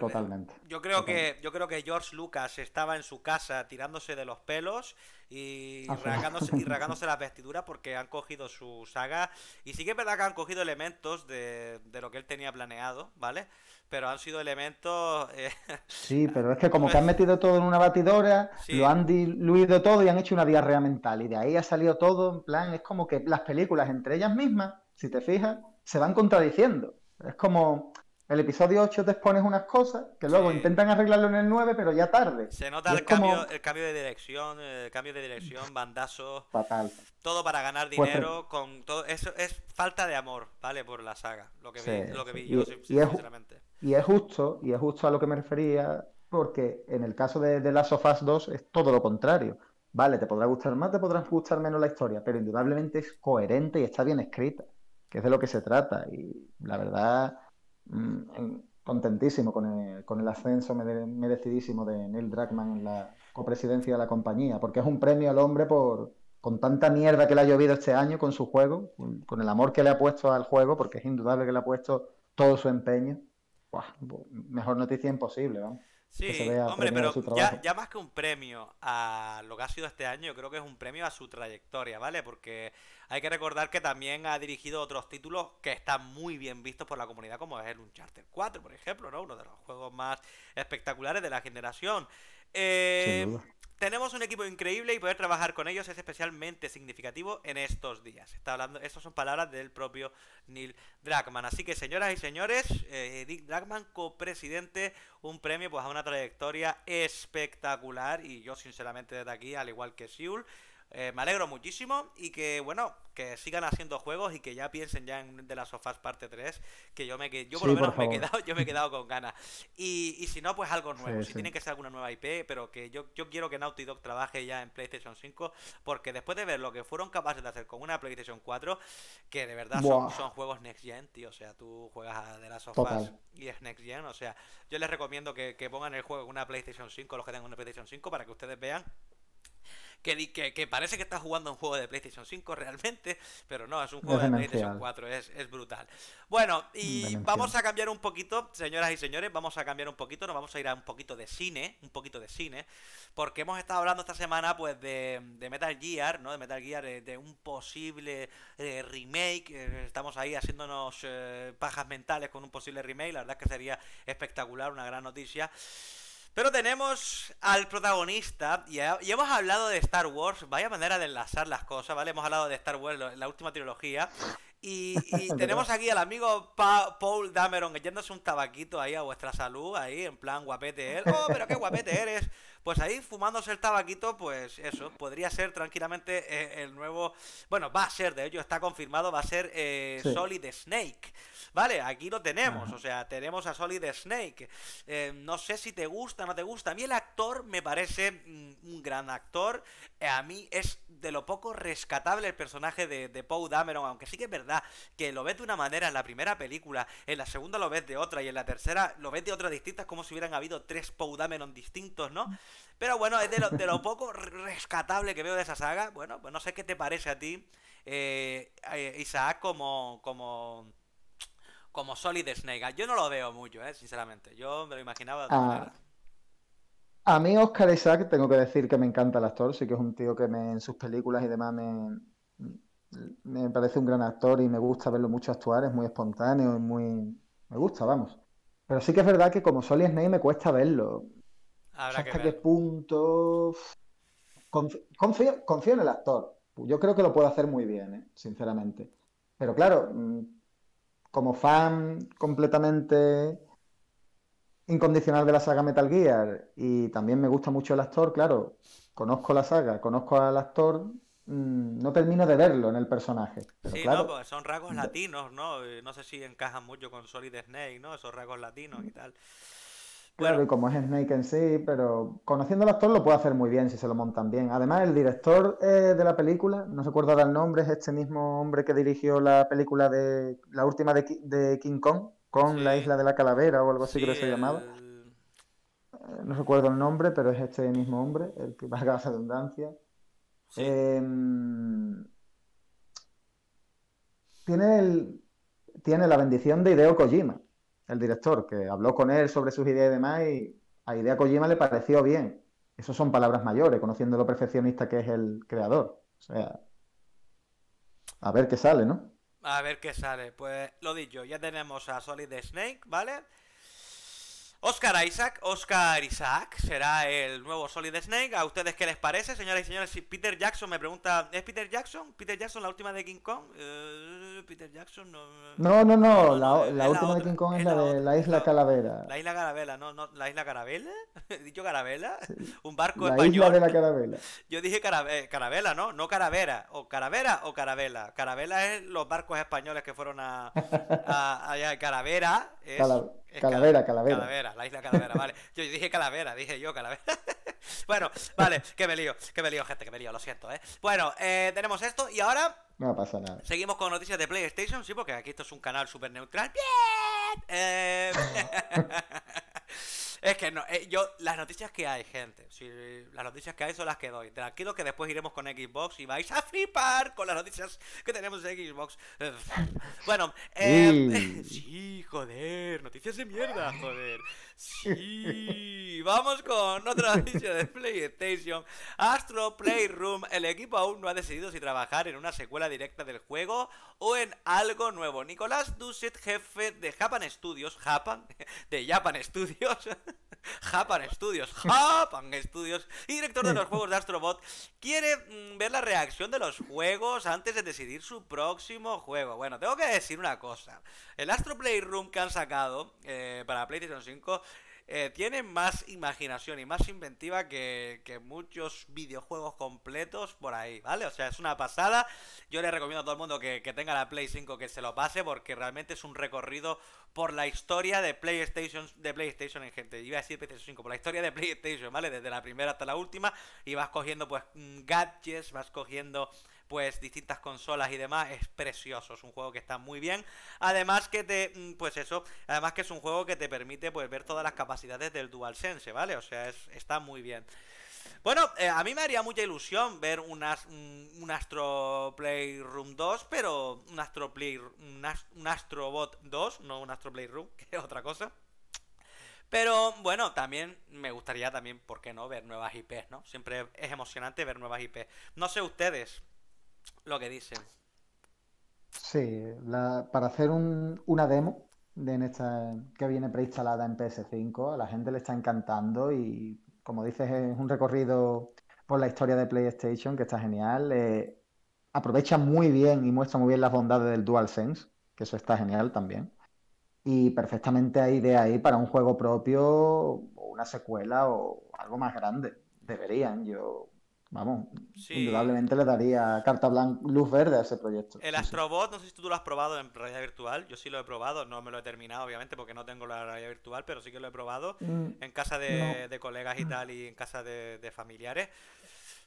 Totalmente. Yo creo, Que, yo creo que George Lucas estaba en su casa tirándose de los pelos y regándose y <laughs> las vestiduras porque han cogido su saga. Y sí que es verdad que han cogido elementos de, de lo que él tenía planeado, ¿vale? pero han sido elementos... Eh, sí, pero es que <laughs> como que han pues metido todo en una batidora, lo han diluido todo y han hecho una diarrea mental. Y de ahí ha salido todo, en plan, es como que las películas entre ellas mismas, si te fijas, se van contradiciendo. Es como el episodio 8 te expones unas cosas que luego intentan arreglarlo en el 9, pero ya tarde. Se nota el cambio, el cambio, de dirección, eh, el cambio de dirección, bandazos. Fatal. Todo para ganar pues, dinero, con todo. Eso es falta de amor, ¿vale? Por la saga. Lo que, vi, lo que vi yo, sinceramente. Y es justo, y es justo a lo que me refería, porque en el caso de, de Last of 2 es todo lo contrario. Vale, te podrá gustar más, te podrá gustar menos la historia, pero indudablemente es coherente y está bien escrita, que es de lo que se trata. Y la verdad, mm, contentísimo con el, con el ascenso merecidísimo de Neil Druckmann en la copresidencia de la compañía, porque es un premio al hombre por con tanta mierda que le ha llovido este año con su juego, con el amor que le ha puesto al juego, porque es indudable que le ha puesto todo su empeño mejor noticia imposible, ¿no? Sí, hombre, pero ya, más que un premio a lo que ha sido este año, yo creo que es un premio a su trayectoria, ¿vale? Porque hay que recordar que también ha dirigido otros títulos que están muy bien vistos por la comunidad, como es el Uncharted 4, por ejemplo, ¿no? Uno de los juegos más espectaculares de la generación. Eh, tenemos un equipo increíble y poder trabajar con ellos es especialmente significativo en estos días. Está hablando, estas son palabras del propio Neil Druckmann. Así que, señoras y señores, eh, Dragman Druckmann, copresidente, un premio pues a una trayectoria espectacular. Y yo, sinceramente, desde aquí, al igual que Siul... Eh, me alegro muchísimo y que, bueno, que sigan haciendo juegos y que ya piensen ya en The Last of Us parte 3, que yo me que yo por lo menos me he quedado, yo me he quedado con ganas. Y, y si no, pues algo nuevo, si tiene que ser alguna nueva IP, pero que yo, yo quiero que Naughty Dog trabaje ya en PlayStation 5, porque después de ver lo que fueron capaces de hacer con una PlayStation 4, que de verdad son, juegos next gen, tío, o sea, tú juegas a The Last of Us y es next gen, o sea, yo les recomiendo que, que pongan el juego en una PlayStation 5, los que tengan una PlayStation 5, para que ustedes vean que, que, parece que está jugando un juego de PlayStation 5 realmente, pero no, es un juego de PlayStation 4, es, brutal. Bueno, y vamos a cambiar un poquito, señoras y señores, vamos a cambiar un poquito, nos vamos a ir a un poquito de cine, un poquito de cine, porque hemos estado hablando esta semana pues de, Metal Gear, ¿no? De Metal Gear, eh, de, un posible eh, remake, eh, estamos ahí haciéndonos pajas mentales con un posible remake, la verdad es que sería espectacular, una gran noticia. Pero tenemos al protagonista, y, hemos hablado de Star Wars, vaya manera de enlazar las cosas, ¿vale? Hemos hablado de Star Wars, la última trilogía, y, <laughs> tenemos aquí al amigo Paul Dameron echándose un tabaquito ahí a vuestra salud, ahí en plan guapete él, <laughs> ¡oh, pero qué guapete eres! Pues ahí fumándose el tabaquito, pues eso, podría ser tranquilamente eh, el nuevo, bueno, va a ser, de hecho está confirmado, va a ser eh, Solid Snake. Vale, aquí lo tenemos, o sea, tenemos a Solid Snake. Eh, no sé si te gusta o no te gusta. A mí el actor me parece mm, un gran actor. Eh, a mí es de lo poco rescatable el personaje de, de Poe Dameron, aunque sí que es verdad que lo ves de una manera en la primera película, en la segunda lo ves de otra y en la tercera lo ves de otra distinta, como si hubieran habido tres Poe Dameron distintos, ¿no? Pero bueno, es de lo, poco rescatable que veo de esa saga. Bueno, pues no sé qué te parece a ti, eh, eh Isaac, como, como como Solid Snake. Yo no lo veo mucho, eh, sinceramente. Yo me lo imaginaba. Ah. a mí Oscar Isaac tengo que decir que me encanta el actor, sí que es un tío que en sus películas y demás me, me parece un gran actor y me gusta verlo mucho actuar, es muy espontáneo, y muy... me gusta, vamos. Pero sí que es verdad que como Solid Snake me cuesta verlo. ¿Hasta qué punto... Confío, en el actor. Yo creo que lo puedo hacer muy bien, eh, sinceramente. Pero claro, mm, como fan completamente incondicional de la saga Metal Gear y también me gusta mucho el actor, claro, conozco la saga, conozco al actor, mm, no termino de verlo en el personaje. sí, no, son rasgos latinos, ¿no? Eh, no sé si encajan mucho con Solid Snake, ¿no? Esos rasgos latinos y tal. Claro, y como es Snake en sí, pero conociendo al actor lo puede hacer muy bien si se lo montan bien. Además, el director eh, de la película, no se acuerda del nombre, es este mismo hombre que dirigió la película de la última de, King Kong, con la isla de la calavera o algo así que se llamaba. Eh, no recuerdo el nombre, pero es este mismo hombre, el que a la redundancia. Em, tiene, el, tiene la bendición de Hideo Kojima el director, que habló con él sobre sus ideas y demás, y a Idea Kojima le pareció bien. eso son palabras mayores, conociendo lo perfeccionista que es el creador. O sea, a ver qué sale, ¿no? A ver qué sale. Pues lo dicho, ya tenemos a Solid Snake, ¿vale? Oscar Isaac, Oscar Isaac será el nuevo Solid Snake. ¿A ustedes qué les parece, señoras y señores? Si Peter Jackson me pregunta, ¿es Peter Jackson? ¿Peter Jackson la última de King Kong? Eh, Peter Jackson no. No, no, no, la, última de King Kong es, la, de la Isla Calavera. La Isla Calavera, no, no, la Isla Carabela. ¿He <laughs> dicho Carabela? <laughs> Un barco español. La Isla de la Carabela. <laughs> Yo dije eh, Carabela, ¿no? No Caravera. O Caravera o Carabela. Carabela es los barcos españoles que fueron a. a, a, Caravera. Calavera, calavera. Calavera, la isla Calavera, vale. <laughs> Yo, dije calavera, dije yo calavera. <laughs> bueno, vale, que me lío, que me lío, gente, que me lío, lo siento, ¿eh? Bueno, eh, tenemos esto y ahora... No pasa nada. Seguimos con noticias de PlayStation, sí, porque aquí esto es un canal súper neutral. ¡Bien! Eh... <laughs> Es que no, eh, yo, las noticias que hay, gente, si, las noticias que hay son las que doy. Tranquilo que después iremos con Xbox y vais a flipar con las noticias que tenemos de Xbox. <laughs> Bueno, em, <laughs> sí, joder, noticias de mierda, joder. Sí, vamos con otra noticia de PlayStation. Astro Playroom, el equipo aún no ha decidido si trabajar en una secuela directa del juego o en algo nuevo. Nicolás Dusset jefe de Japan Studios, Japan, <laughs> de Japan Studios <laughs> Japan Studios, Japan Studios, director de los juegos de Astrobot, quiere mm, ver la reacción de los juegos antes de decidir su próximo juego. Bueno, tengo que decir una cosa. El Astro Playroom que han sacado eh, para PlayStation 5 eh, tiene más imaginación y más inventiva que, muchos videojuegos completos por ahí, ¿vale? O sea, es una pasada. Yo le recomiendo a todo el mundo que, que tenga la Play 5 que se lo pase porque realmente es un recorrido por la historia de PlayStation, de PlayStation en gente. Iba a decir PlayStation 5, por la historia de PlayStation, ¿vale? Desde la primera hasta la última. Y vas cogiendo, pues, mm, gadgets, vas cogiendo pues distintas consolas y demás, es precioso, es un juego que está muy bien. Además que te, mm, pues eso, además que es un juego que te permite pues ver todas las capacidades del DualSense, ¿vale? O sea, es, está muy bien. Bueno, eh, a mí me haría mucha ilusión ver un mm, Astro Playroom 2, pero un Astro Play, un, Astrobot 2, no un Astro Playroom, <laughs> que es otra cosa. Pero bueno, también me gustaría también, ¿por qué no?, ver nuevas IPs, ¿no? Siempre es emocionante ver nuevas IPs. No sé ustedes, lo que dicen. Sí, para hacer una demo de esta, que viene preinstalada en PS5, a la gente le está encantando y como dices es un recorrido por la historia de PlayStation que está genial. Eh, aprovecha muy bien y muestra muy bien las bondades del DualSense, que eso está genial también. Y perfectamente hay idea ahí para un juego propio o una secuela o algo más grande. Deberían, yo vamos, indudablemente le daría carta blanca, luz verde a ese proyecto. El Astrobot, no sé si tú lo has probado en realidad virtual, yo sí lo he probado, no me lo he terminado obviamente porque no tengo la realidad virtual, pero sí que lo he probado mm, en casa de, colegas y tal y en casa de, familiares.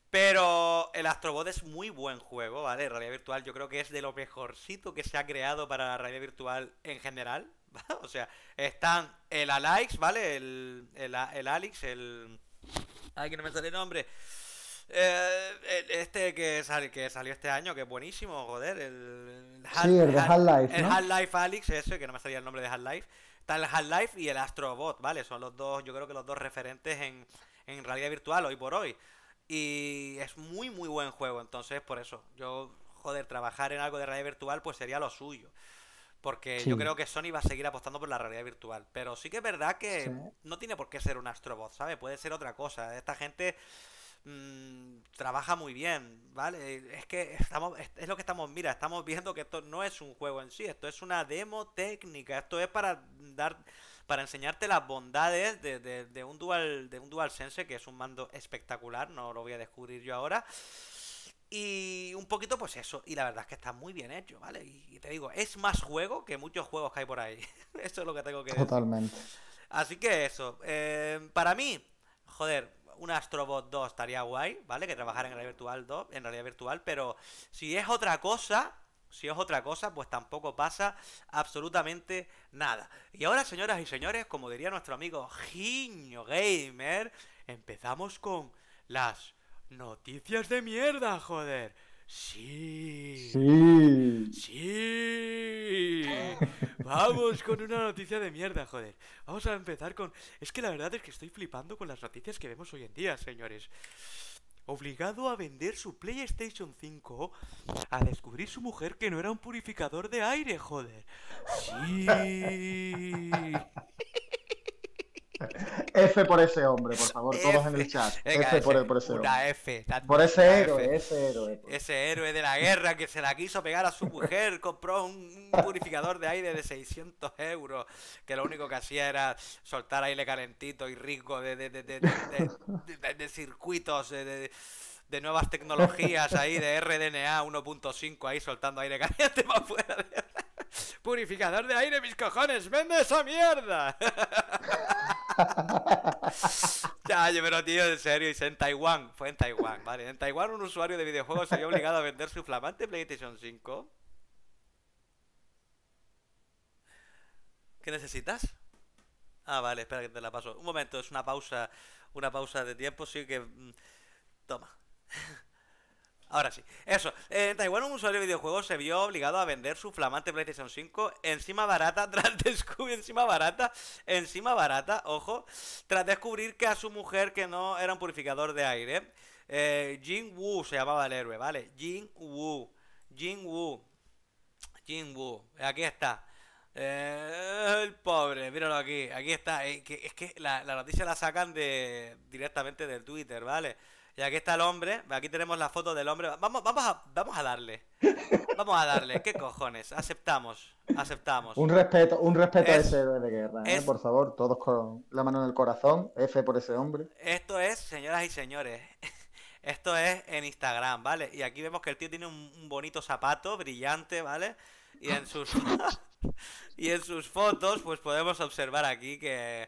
Pero el Astrobot es muy buen juego, ¿vale? Realidad virtual yo creo que es de lo mejorcito que se ha creado para la realidad virtual en general. <laughs> O sea, están el Alex, ¿vale? El, el, el Alex, el... Ay, que no me sale el nombre. Eh, eh, este que, sal, que salió este año, que es buenísimo, joder. El, sí, el de Half-Life. El half Half-Life Alex, ese, que no me salía el nombre de Half-Life. Está el Half-Life y el Astrobot, ¿vale? Son los dos, yo creo que los dos referentes en, realidad virtual hoy por hoy. Y es muy, muy buen juego. Entonces, por eso, yo, joder, trabajar en algo de realidad virtual, pues sería lo suyo. Porque yo creo que Sony va a seguir apostando por la realidad virtual. Pero sí que es verdad que no tiene por qué ser un Astrobot, ¿sabes? Puede ser otra cosa. Esta gente Mm, trabaja muy bien, ¿vale? Es que estamos, es lo que estamos, mira, estamos viendo que esto no es un juego en sí, esto es una demo técnica, esto es para dar, para enseñarte las bondades de, un dual, de un sense que es un mando espectacular, no lo voy a descubrir yo ahora. Y un poquito, pues eso. Y la verdad es que está muy bien hecho, ¿vale? Y te digo, es más juego que muchos juegos que hay por ahí. <laughs> eso es lo que tengo que decir. Totalmente. Así que eso. Eh, para mí, joder, un Astrobot 2 estaría guay, ¿vale? Que trabajara en realidad virtual 2, en realidad virtual, pero si es otra cosa, si es otra cosa, pues tampoco pasa absolutamente nada. Y ahora, señoras y señores, como diría nuestro amigo Giño Gamer, empezamos con las noticias de mierda, joder. Sí. Sí. Sí. Vamos con una noticia de mierda, joder. Vamos a empezar con... Es que la verdad es que estoy flipando con las noticias que vemos hoy en día, señores. Obligado a vender su PlayStation 5 a descubrir su mujer que no era un purificador de aire, joder. Sí por ese hombre, por favor, todos en el chat. por, ese por ese héroe, ese héroe. Ese héroe de la guerra que se la quiso pegar a su mujer, <laughs> compró un purificador de aire de 600 euros, que lo único que hacía era soltar aire calentito y rico de, circuitos, de nuevas tecnologías ahí, de RDNA 1.5 ahí soltando aire <laughs> caliente para afuera. Purificador de aire, mis cojones, vende esa mierda. <laughs> me <laughs> pero tío, en serio, hice en Taiwán, fue en Taiwán, vale. En Taiwán un usuario de videojuegos se vio obligado a vender su flamante PlayStation 5. ¿Qué necesitas? Ah, vale, espera que te la paso. Un momento, es una pausa, una pausa de tiempo, sí que... Mm, toma. <laughs> Ahora sí, eso. Eh, en Taiwán un usuario de videojuegos se vio obligado a vender su flamante PlayStation 5 encima barata, <laughs> tras descubrir, encima barata, encima barata, ojo, tras descubrir que a su mujer que no era un purificador de aire, eh, Jin Wu se llamaba el héroe, ¿vale? Jin Wu, Jin Wu, Jin Wu, aquí está. Eh, el pobre, míralo aquí, aquí está. Eh, es que la, la noticia la sacan de directamente del Twitter, ¿vale? Y aquí está el hombre. Aquí tenemos la foto del hombre. Vamos, vamos, a, vamos a darle. Vamos a darle. ¿Qué cojones? Aceptamos. Aceptamos. Un respeto, un respeto a ese héroe de guerra. ¿eh? por favor, todos con la mano en el corazón. F por ese hombre. Esto es, señoras y señores. <laughs> Esto es en Instagram, ¿vale? Y aquí vemos que el tío tiene un, un bonito zapato brillante, ¿vale? Y en sus. <laughs> y en sus fotos, pues podemos observar aquí que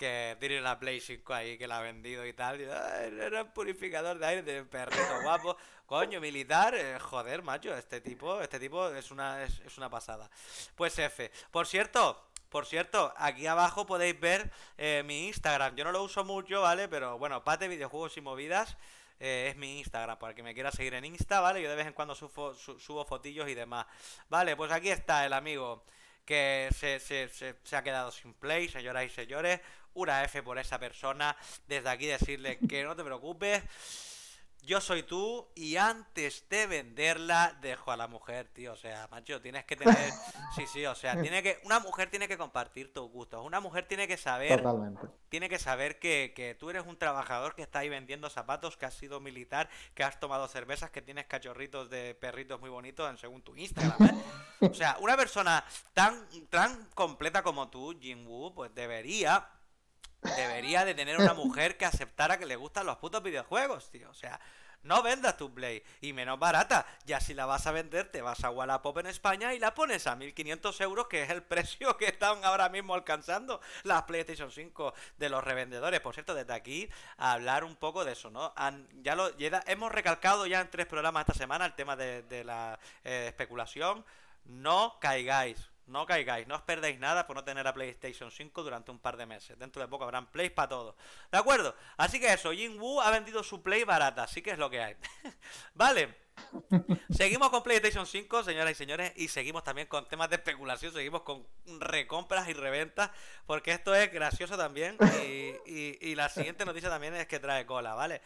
que tiene la Play 5 ahí que la ha vendido y tal. era un purificador de aire de perrito guapo. Coño, militar, eh, joder, macho, este tipo, este tipo es una, es, una pasada. Pues F. Por cierto, por cierto, aquí abajo podéis ver eh, mi Instagram. Yo no lo uso mucho, ¿vale? Pero bueno, Pate Videojuegos y Movidas eh, es mi Instagram. Para que me quiera seguir en Insta, ¿vale? Yo de vez en cuando subo, subo fotillos y demás. Vale, pues aquí está el amigo que se ha quedado sin play, señoras y señores una F por esa persona. Desde aquí decirle que no te preocupes. Yo soy tú y antes de venderla dejo a la mujer, tío. O sea, macho, tienes que tener... Sí, sí, o sea, tiene que... una mujer tiene que compartir tus gustos. Una mujer tiene que saber... Totalmente. Tiene que saber que, que tú eres un trabajador que está ahí vendiendo zapatos, que has sido militar, que has tomado cervezas, que tienes cachorritos de perritos muy bonitos según tu Instagram. ¿eh? O sea, una persona tan, tan completa como tú, Jinwoo, pues debería Debería de tener una mujer que aceptara que le gustan los putos videojuegos, tío. O sea, no vendas tu Play. Y menos barata. Ya si la vas a vender, te vas a Wallapop en España y la pones a 1500 euros, que es el <laughs> precio que están ahora mismo alcanzando las PlayStation 5 de los revendedores. Por cierto, desde aquí a hablar un poco de eso, ¿no? Ya lo hemos recalcado ya en tres programas esta semana el tema de, la eh, especulación. No caigáis. No caigáis, no os perdáis nada por no tener la PlayStation 5 durante un par de meses. Dentro de poco habrán plays para todos. ¿De acuerdo? Así que eso, Jin ha vendido su play barata, así que es lo que hay. <laughs> vale. seguimos con PlayStation 5, señoras y señores, y seguimos también con temas de especulación, seguimos con recompras y reventas, porque esto es gracioso también. Y, y la siguiente noticia también es que trae cola, ¿vale?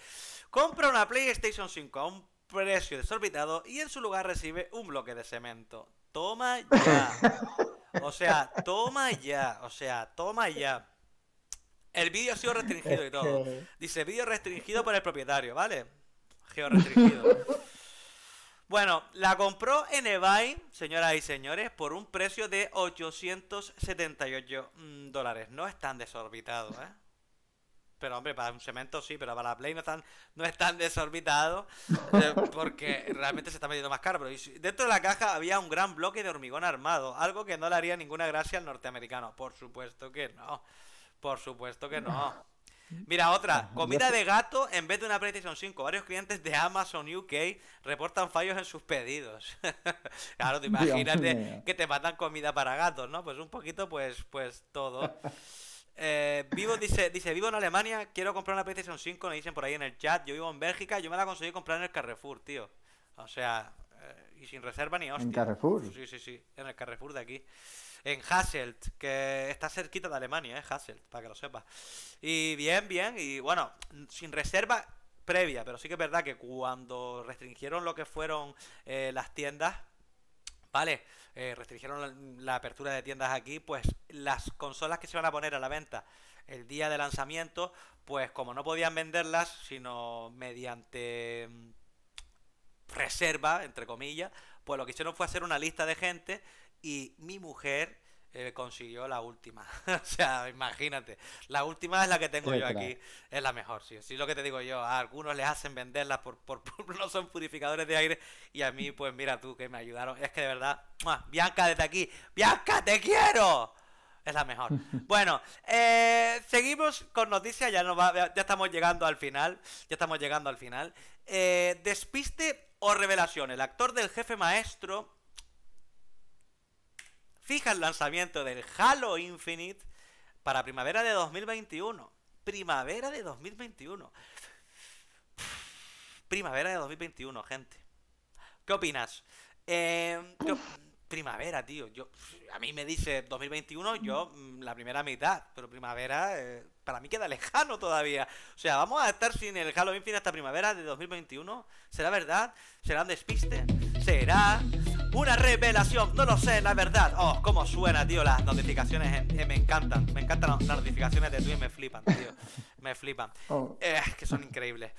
Compra una PlayStation 5 a un precio desorbitado y en su lugar recibe un bloque de cemento toma ya. O sea, toma ya. O sea, toma ya. El vídeo ha sido restringido y todo. Dice vídeo restringido por el propietario, ¿vale? Geo restringido. Bueno, la compró en eBay, señoras y señores, por un precio de 878 mm, dólares. No es tan desorbitado, ¿eh? pero hombre, para un cemento sí, pero para la Play no están, no están <laughs> eh, porque realmente se está metiendo más caro. Pero dentro de la caja había un gran bloque de hormigón armado, algo que no le haría ninguna gracia al norteamericano. Por supuesto que no, por supuesto que no. <laughs> Mira, otra, comida de gato en vez de una PlayStation 5. Varios clientes de Amazon UK reportan fallos en sus pedidos. <laughs> claro, te imaginas que te matan comida para gatos, ¿no? Pues un poquito, pues, pues todo. Eh, vivo dice, dice, vivo en Alemania, quiero comprar una PlayStation 5, me dicen por ahí en el chat. Yo vivo en Bélgica, yo me la conseguí comprar en el Carrefour, tío. O sea, eh, y sin reserva ni hostia. ¿En Carrefour? Sí, sí, sí, en el Carrefour de aquí. En Hasselt, que está cerquita de Alemania, ¿eh? Hasselt, para que lo sepas. Y bien, bien, y bueno, sin reserva previa, pero sí que es verdad que cuando restringieron lo que fueron eh, las tiendas, ¿vale? Eh, restringieron la, la, apertura de tiendas aquí, pues las consolas que se van a poner a la venta el día de lanzamiento, pues como no podían venderlas, sino mediante mm, reserva, entre comillas, pues lo que hicieron fue hacer una lista de gente y mi mujer eh, consiguió la última. <laughs> o sea, imagínate. La última es la que tengo yo aquí. Es la mejor, sí. es lo que te digo yo. A algunos les hacen venderlas por, <laughs> por, no son purificadores de aire. Y a mí, pues mira tú que me ayudaron. Es que de verdad. Bianca, desde aquí. ¡Bianca, te quiero! Es la mejor. <laughs> Bueno, eh, seguimos con noticias. Ya, va, ya estamos llegando al final. Ya estamos llegando al final. Eh, despiste o revelación. El actor del jefe maestro fija el lanzamiento del Halo Infinite para primavera de 2021. Primavera de 2021. Primavera de 2021, gente. ¿Qué opinas? Em, primavera, tío. Yo, a mí me dice 2021, yo mm, la primera mitad, pero primavera eh, para mí queda lejano todavía. O sea, vamos a estar sin el Halo Infinite hasta primavera de 2021. ¿Será verdad? ¿Será un despiste? ¿Será? Una revelación, no lo sé, la verdad. Oh, cómo suena, tío, las notificaciones. Eh, eh, me encantan, me encantan las notificaciones de Twitch, me flipan, tío. <laughs> Me flipan. Oh. Eh, que son increíbles.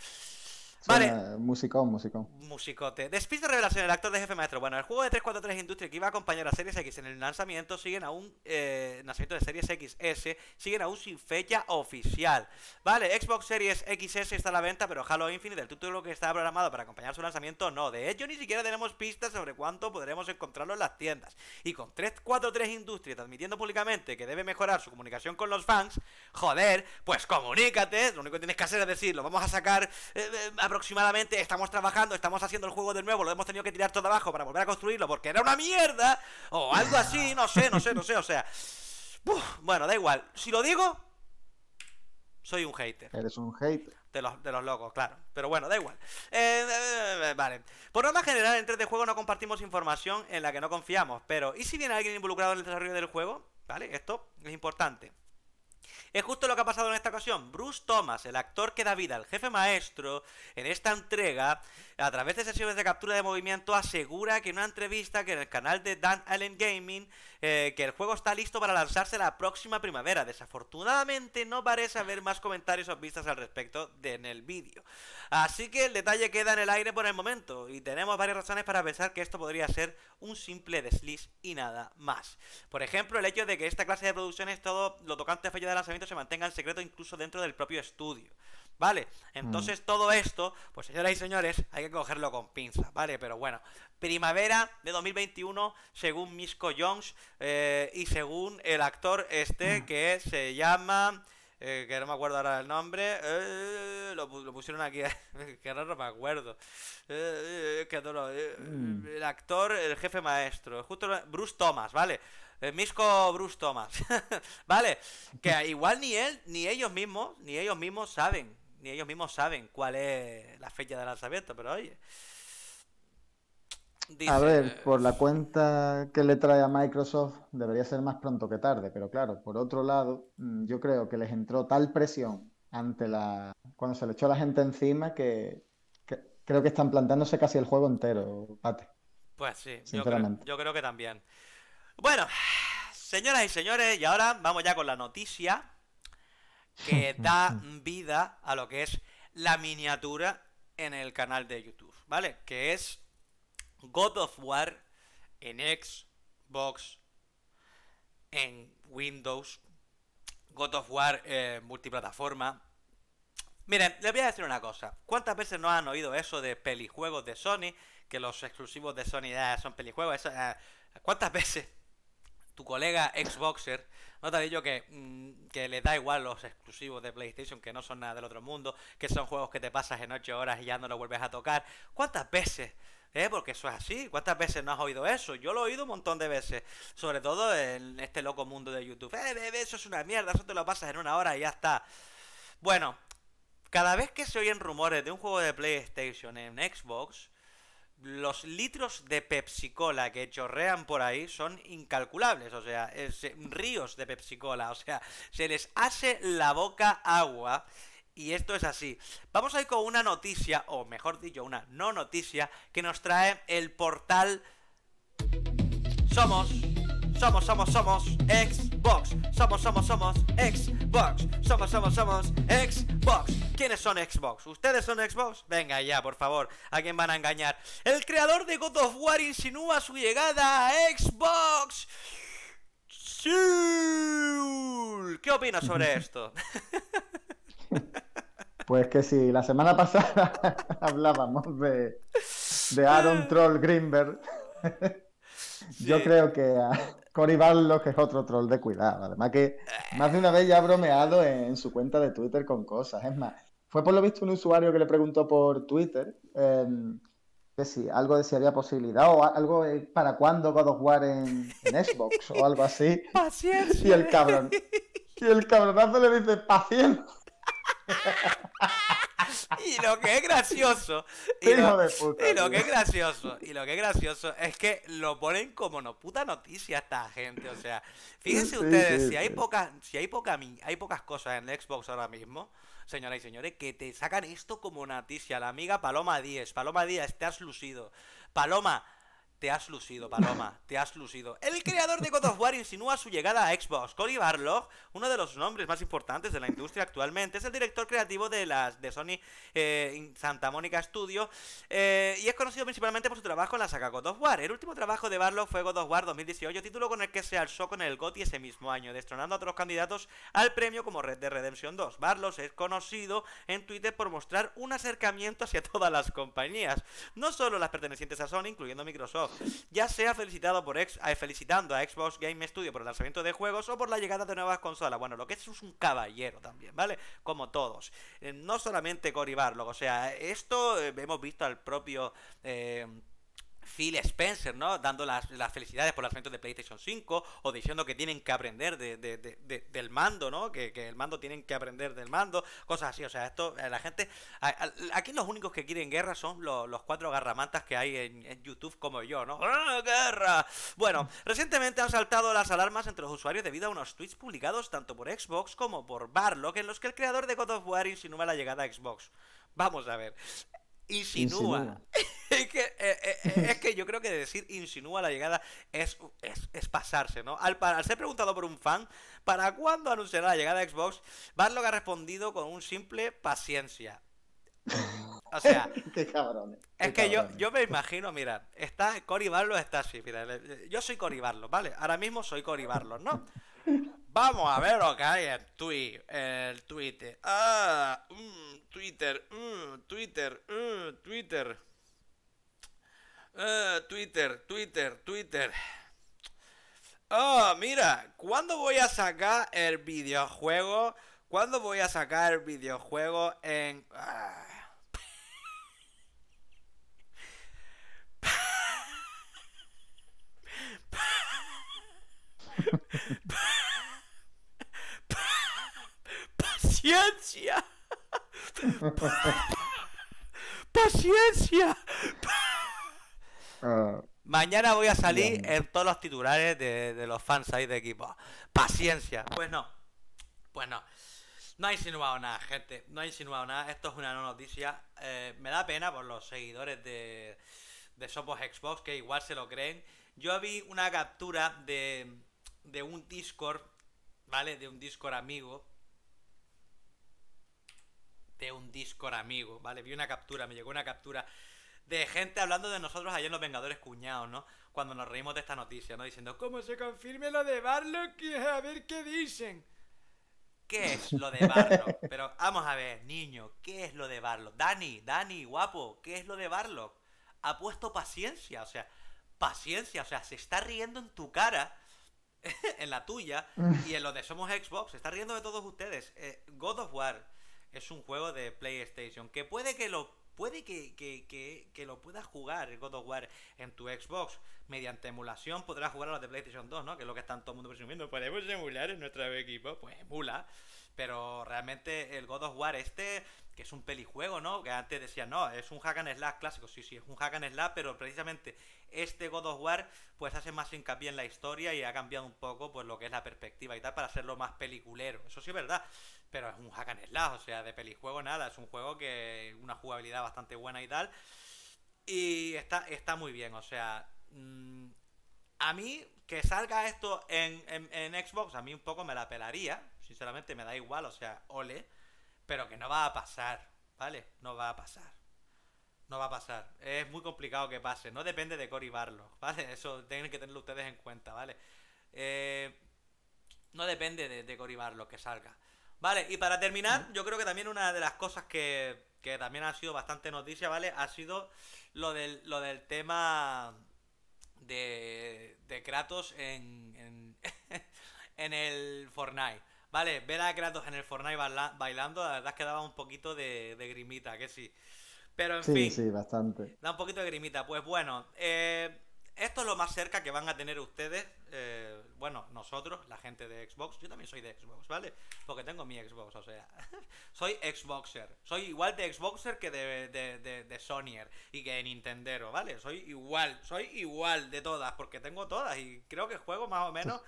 Vale. musicón, musicón. Musicote. Despido de Revelación, el actor de jefe maestro. Bueno, el juego de 343 Industria que iba a acompañar a Series X en el lanzamiento siguen aún. Eh, lanzamiento de Series XS siguen aún sin fecha oficial. Vale, Xbox Series XS está a la venta, pero Halo Infinite, el título que estaba programado para acompañar su lanzamiento, no. De hecho, ni siquiera tenemos pistas sobre cuánto podremos encontrarlo en las tiendas. Y con 343 Industries admitiendo públicamente que debe mejorar su comunicación con los fans, joder, pues comunícate. Lo único que tienes que hacer es decirlo vamos a sacar. Eh, eh aproximadamente estamos trabajando, estamos haciendo el juego de nuevo, lo hemos tenido que tirar todo abajo para volver a construirlo porque era una mierda o algo así, no sé, no sé, no sé, o sea. bueno, da igual. Si lo digo, soy un hater. Eres un hater. De los, locos, claro. Pero bueno, da igual. Eh, eh, eh, vale. Por norma general, en 3D juego no compartimos información en la que no confiamos. Pero, ¿y si viene alguien involucrado en el desarrollo del juego? ¿Vale? Esto es importante. Es justo lo que ha pasado en esta ocasión. Bruce Thomas, el actor que da vida al jefe maestro, en esta entrega, a través de sesiones de captura de movimiento, asegura que en una entrevista que en el canal de Dan Allen Gaming, eh, que el juego está listo para lanzarse la próxima primavera. Desafortunadamente no parece haber más comentarios o vistas al respecto de, en el vídeo. Así que el detalle queda en el aire por el momento y tenemos varias razones para pensar que esto podría ser un simple desliz y nada más. Por ejemplo, el hecho de que esta clase de producciones todo lo tocante a de lanzamiento se mantenga en secreto incluso dentro del propio estudio. ¿Vale? Entonces mm. todo esto, pues señoras y señores, hay que cogerlo con pinza ¿vale? Pero bueno, primavera de 2021, según Misco Jones eh, y según el actor este mm. que se llama... Eh, que no me acuerdo ahora el nombre, eh, lo, pusieron aquí, <laughs> que me acuerdo. que mm. El actor, el jefe maestro, justo Bruce Thomas, ¿vale? Eh, Misco Bruce Thomas. <laughs> vale, que igual ni él, ni ellos mismos, ni ellos mismos saben, ni ellos mismos saben cuál es la fecha de lanzamiento, pero oye. A ver, eh, por la cuenta que le trae a Microsoft, debería ser más pronto que tarde, pero claro, por otro lado, mm, yo creo que les entró tal presión ante la. cuando se le echó a la gente encima que, creo que están plantándose casi el juego entero, Pate. Pues sí, yo creo que también. Bueno, señoras y señores, y ahora vamos ya con la noticia que <laughs> da vida a lo que es la miniatura en el canal de YouTube, ¿vale? Que es God of War en Xbox, en Windows, God of War en eh, multiplataforma. Miren, les voy a decir una cosa. ¿Cuántas veces no han oído eso de pelijuegos de Sony? Que los exclusivos de Sony ah, son pelijuegos. Ah, ¿Cuántas veces tu colega Xboxer, no te ha dicho que, mm, da igual los exclusivos de PlayStation, que no son nada del otro mundo, que son juegos que te pasas en 8 horas y ya no lo vuelves a tocar. ¿Cuántas veces? Eh, porque eso es así. ¿Cuántas veces no has oído eso? Yo lo he oído un montón de veces. Sobre todo en este loco mundo de YouTube. Eh, bebé, eso es una mierda, eso te lo pasas en una hora y ya está. Bueno, cada vez que se oyen rumores de un juego de PlayStation en Xbox, los litros de Pepsi Cola que chorrean por ahí son incalculables, o sea, eh, ríos de Pepsi Cola, o sea, se les hace la boca agua. Y esto es así. Vamos a ir con una noticia, o mejor dicho, una no noticia, que nos trae el portal Somos. Somos, somos, somos Xbox. Somos, somos, somos Xbox. Somos, somos, somos Xbox. ¿Quiénes son Xbox? ¿Ustedes son Xbox? Venga ya, por favor. ¿A quién van a engañar? El creador de God of War insinúa su llegada a Xbox. ¿Qué opinas sobre <laughs> esto? <laughs> Pues que si la semana pasada <laughs> hablábamos de, de Aaron ah. Troll Greenberg. Yo creo que Cory que es otro troll de cuidado. Además que eh. más de una vez ya ha bromeado en su cuenta de Twitter con cosas. Es más, fue por lo visto un usuario que le preguntó por Twitter em, que si algo de si había posibilidad o algo para cuándo God jugar en, Xbox o algo así. <laughs> Paciencia. Y el cabrón. Y el cabronazo le dice, paciencia. <laughs> Y lo que es gracioso. <laughs> Y lo, que es gracioso. Y lo que es gracioso es que lo ponen como no puta noticia esta gente. O sea, fíjense ustedes, si hay pocas, si hay poca, hay pocas cosas en Xbox ahora mismo, señoras y señores, que te sacan esto como noticia. La amiga Paloma Díez Paloma Díaz te has lucido. Paloma, te has lucido, Paloma, te has lucido. El creador de God of War insinúa su llegada a Xbox. Cody Barlog, uno de los nombres más importantes de la industria actualmente, es el director creativo de las de Sony eh, Santa Mónica Studio eh, y es conocido principalmente por su trabajo en la saga God of War. El último trabajo de Barlog fue God of War 2018, título con el que se alzó con el GOTY ese mismo año, destronando a otros candidatos al premio como Red de Redemption 2. Barlog es conocido en Twitter por mostrar un acercamiento hacia <laughs> todas las compañías, no solo las pertenecientes a Sony, incluyendo Microsoft ya sea felicitado por eh, felicitando a Xbox Game Studio por el lanzamiento de juegos o por la llegada de nuevas consolas. Bueno, lo que es es un caballero también, ¿vale? Como todos. Eh, no solamente Cory o sea, esto eh, hemos visto al propio... Phil Spencer, ¿no? Dando las, felicidades por los ventas de PlayStation 5 o diciendo que tienen que aprender del mando, ¿no? Que, el mando tienen que aprender del mando, cosas así. O sea, esto, eh, la gente. Aquí los únicos que quieren guerra son los, cuatro garramantas que hay en, YouTube, como yo, ¿no? ¡Ah, ¡Guerra! Bueno, recientemente han saltado las alarmas entre los usuarios debido a unos tweets publicados tanto por Xbox como por Barlock, en los que el creador de God of War insinúa la llegada a Xbox. Vamos a ver insinúa. <laughs> es, que, eh, eh, es, que, yo creo que decir insinúa la llegada es, pasarse, ¿no? Al, ser preguntado por un fan, ¿para cuándo anunciará la llegada de Xbox? Barlog ha respondido con un simple paciencia. O sea, <laughs> es que yo, yo me imagino, mira, está Cory Barlo está así, yo soy Cory Barlo ¿vale? Ahora mismo soy Cory Barlo ¿no? Vamos a ver lo que hay en el Twitter. Ah, mm, Twitter, mm, Twitter, mm, Twitter. Ah, Twitter, Twitter, Twitter. Oh, mira, ¿cuándo voy a sacar el videojuego? ¿Cuándo voy a sacar el videojuego en... Ah. <laughs> <laughs> paciencia. paciencia. Ah. Mañana voy a salir en todos los titulares de, los fans ahí de equipo. Paciencia. Pues no. Pues no. No ha insinuado nada, gente. No ha insinuado nada. Esto es una no noticia. Eh, me da pena por los seguidores de, de Xbox, que igual se lo creen. Yo vi una captura de, de un Discord, ¿vale? De un Discord amigo de un Discord amigo, ¿vale? Vi una captura, me llegó una captura de gente hablando de nosotros ayer en Los Vengadores Cuñados, ¿no? Cuando nos reímos de esta noticia, ¿no? Diciendo, ¿cómo se confirme lo de Barlock? A ver qué dicen. ¿Qué es lo de Barlock? <laughs> Pero vamos a ver, niño, ¿qué es lo de Barlock? Dani, Dani, guapo, ¿qué es lo de Barlock? Ha puesto paciencia, o sea, paciencia, o sea, se está riendo en tu cara, <laughs> en la tuya, mm. y en lo de Somos Xbox, se está riendo de todos ustedes. Eh, God of War, es un juego de PlayStation. Que puede que lo puede que, que, que, que, lo puedas jugar God of War en tu Xbox mediante emulación, podrás jugar a los de PlayStation 2, ¿no? Que es lo que están todo el mundo presumiendo. Podemos emular en nuestro equipo, pues emula. Pero realmente el God of War este, que es un pelijuego, ¿no? Que antes decían, no, es un hack and slash clásico. Sí, sí, es un hack and slash, pero precisamente este God of War, pues hace más hincapié en la historia y ha cambiado un poco, pues lo que es la perspectiva y tal, para hacerlo más peliculero. Eso sí es verdad pero es un hack and slash, o sea, de pelijuego nada, es un juego que una jugabilidad bastante buena y tal. Y está, está muy bien, o sea, mm, a mí que salga esto en, Xbox, a mí un poco me la pelaría, sinceramente me da igual, o sea, ole, pero que no va a pasar, ¿vale? No va a pasar. No va a pasar. Es muy complicado que pase. No depende de Cory Barlow, <laughs> ¿vale? Eso tienen que tenerlo ustedes en cuenta, ¿vale? Eh, no depende de, de Cory que salga. Vale, y para terminar, yo creo que también una de las cosas que, que también ha sido bastante noticia, ¿vale? Ha sido lo del, lo del tema de, Kratos en, <laughs> en, el Fortnite. Vale, ver a Kratos en el Fortnite bailando, la verdad es que daba un poquito de, grimita, que sí. Pero en sí, fin. Sí, bastante. Da un poquito de grimita. Pues bueno, eh, esto es lo más cerca que van a tener ustedes, eh, bueno, nosotros, la gente de Xbox. Yo también soy de Xbox, ¿vale? Porque tengo mi Xbox, o sea, <laughs> soy Xboxer. Soy igual de Xboxer que de, de, Sonyer y que de Nintendero, ¿vale? Soy igual, soy igual de todas, porque tengo todas y creo que juego más o menos...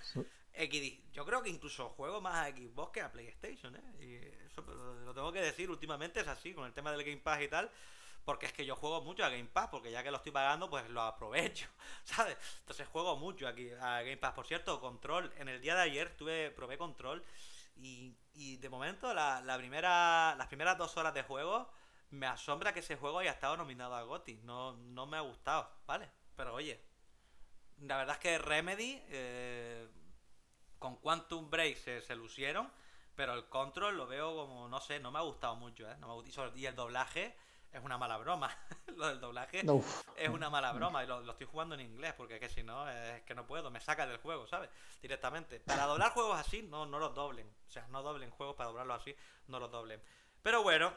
Yo creo que incluso juego más a Xbox que a PlayStation, ¿eh? Y eso pues, lo tengo que decir, últimamente es así, con el tema del Game Pass y tal porque es que yo juego mucho a Game Pass, porque ya que lo estoy pagando, pues lo aprovecho, <laughs> ¿sabes? Entonces juego mucho aquí a Game Pass. Por cierto, Control, en el día de ayer tuve, probé Control y, y de momento la, primera, las primeras dos horas de juego me asombra que ese juego haya estado nominado a GOTY. No, no me ha gustado, ¿vale? Pero oye, la verdad es que Remedy eh, con Quantum Break se, se, lucieron, pero el Control lo veo como, no sé, no me ha gustado mucho, ¿eh? No me Y el doblaje es una mala broma. <laughs> lo del doblaje es una mala broma y lo, estoy jugando en inglés porque es que si no, es que no puedo, me saca del juego, ¿sabes? Directamente. Para doblar juegos así, no, no los doblen. O sea, no doblen juegos para doblarlos así, no los doblen. Pero bueno,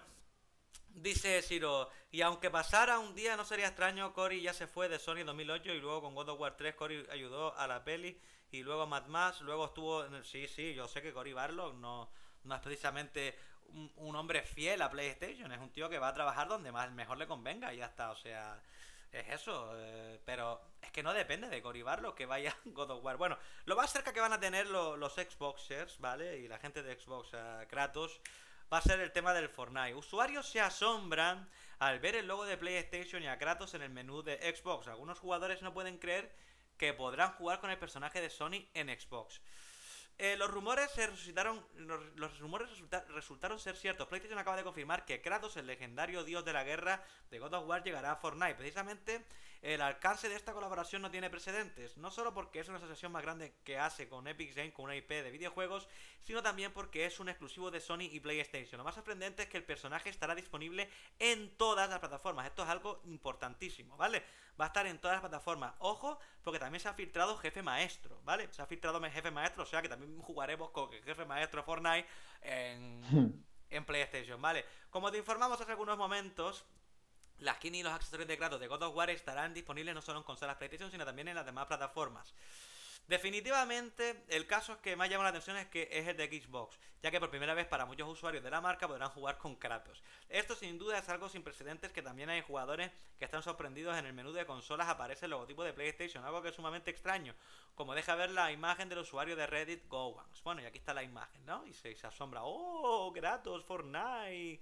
dice Ciro y aunque pasara un día no sería extraño, Cory ya se fue de Sony 2008 y luego con God of War 3 Cory ayudó a la peli y luego Mad Max, luego estuvo... Sí, sí, yo sé que Cory Barlow no no es precisamente un, hombre fiel a PlayStation, es un tío que va a trabajar donde más mejor le convenga y ya está, o sea, es eso, eh, pero es que no depende de Cory lo que vaya God of War. Bueno, lo más cerca que van a tener los Xboxers, ¿vale? Y la gente de Xbox, a eh, Kratos, va a ser el tema del Fortnite. Usuarios se asombran al ver el logo de PlayStation y a Kratos en el menú de Xbox. Algunos jugadores no pueden creer que podrán jugar con el personaje de Sony en Xbox. Eh, los rumores se resucitaron. Los, rumores resultaron ser ciertos. PlayStation acaba de confirmar que Kratos, el legendario dios de la guerra de God of War, llegará a Fortnite. Precisamente el alcance de esta colaboración no tiene precedentes, no solo porque es una asociación más grande que hace con Epic Games con una IP de videojuegos, sino también porque es un exclusivo de Sony y PlayStation. Lo más sorprendente es que el personaje estará disponible en todas las plataformas. Esto es algo importantísimo, ¿vale? Va a estar en todas las plataformas. Ojo, porque también se ha filtrado jefe maestro, ¿vale? Se ha filtrado jefe maestro, o sea que también jugaremos con jefe maestro Fortnite en hmm. en PlayStation, ¿vale? Como te informamos hace algunos momentos, las skin y los accesorios de Kratos de God of War estarán disponibles no solo en consolas PlayStation, sino también en las demás plataformas. Definitivamente, el caso que más llama la atención es que es el de Xbox, ya que por primera vez para muchos usuarios de la marca podrán jugar con Kratos. Esto sin duda es algo sin precedentes que también hay jugadores que están sorprendidos en el menú de consolas aparece el logotipo de PlayStation, algo que es sumamente extraño, como deja ver la imagen del usuario de Reddit Gowans. Bueno, y aquí está la imagen, ¿no? Y se asombra, ¡oh, Kratos, Fortnite!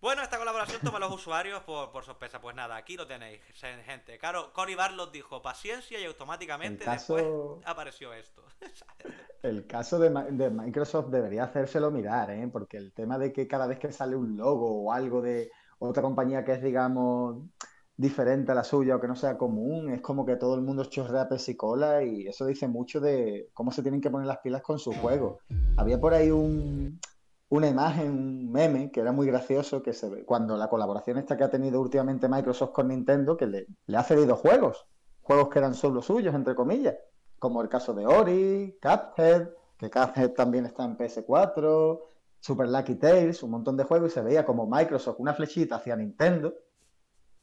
Bueno, esta colaboración toma los usuarios por, sorpresa. Pues nada, aquí lo tenéis, gente. Claro, Cory Barlos dijo paciencia y automáticamente después apareció esto. <laughs> el caso de, Microsoft debería hacérselo mirar, ¿eh? porque el tema de que cada vez que sale un logo o algo de otra compañía que es, digamos, diferente a la suya o que no sea común, es como que todo el mundo chorrea pesicola y eso dice mucho de cómo se tienen que poner las pilas con su juego. Había por ahí un una imagen, un meme que era muy gracioso, que se ve cuando la colaboración esta que ha tenido últimamente Microsoft con Nintendo, que le, ha cedido juegos, juegos que eran solo suyos, entre comillas, como el caso de Ori, Cuphead, que Cuphead también está en PS4, Super Lucky Tales, un montón de juegos, y se veía como Microsoft una flechita hacia Nintendo,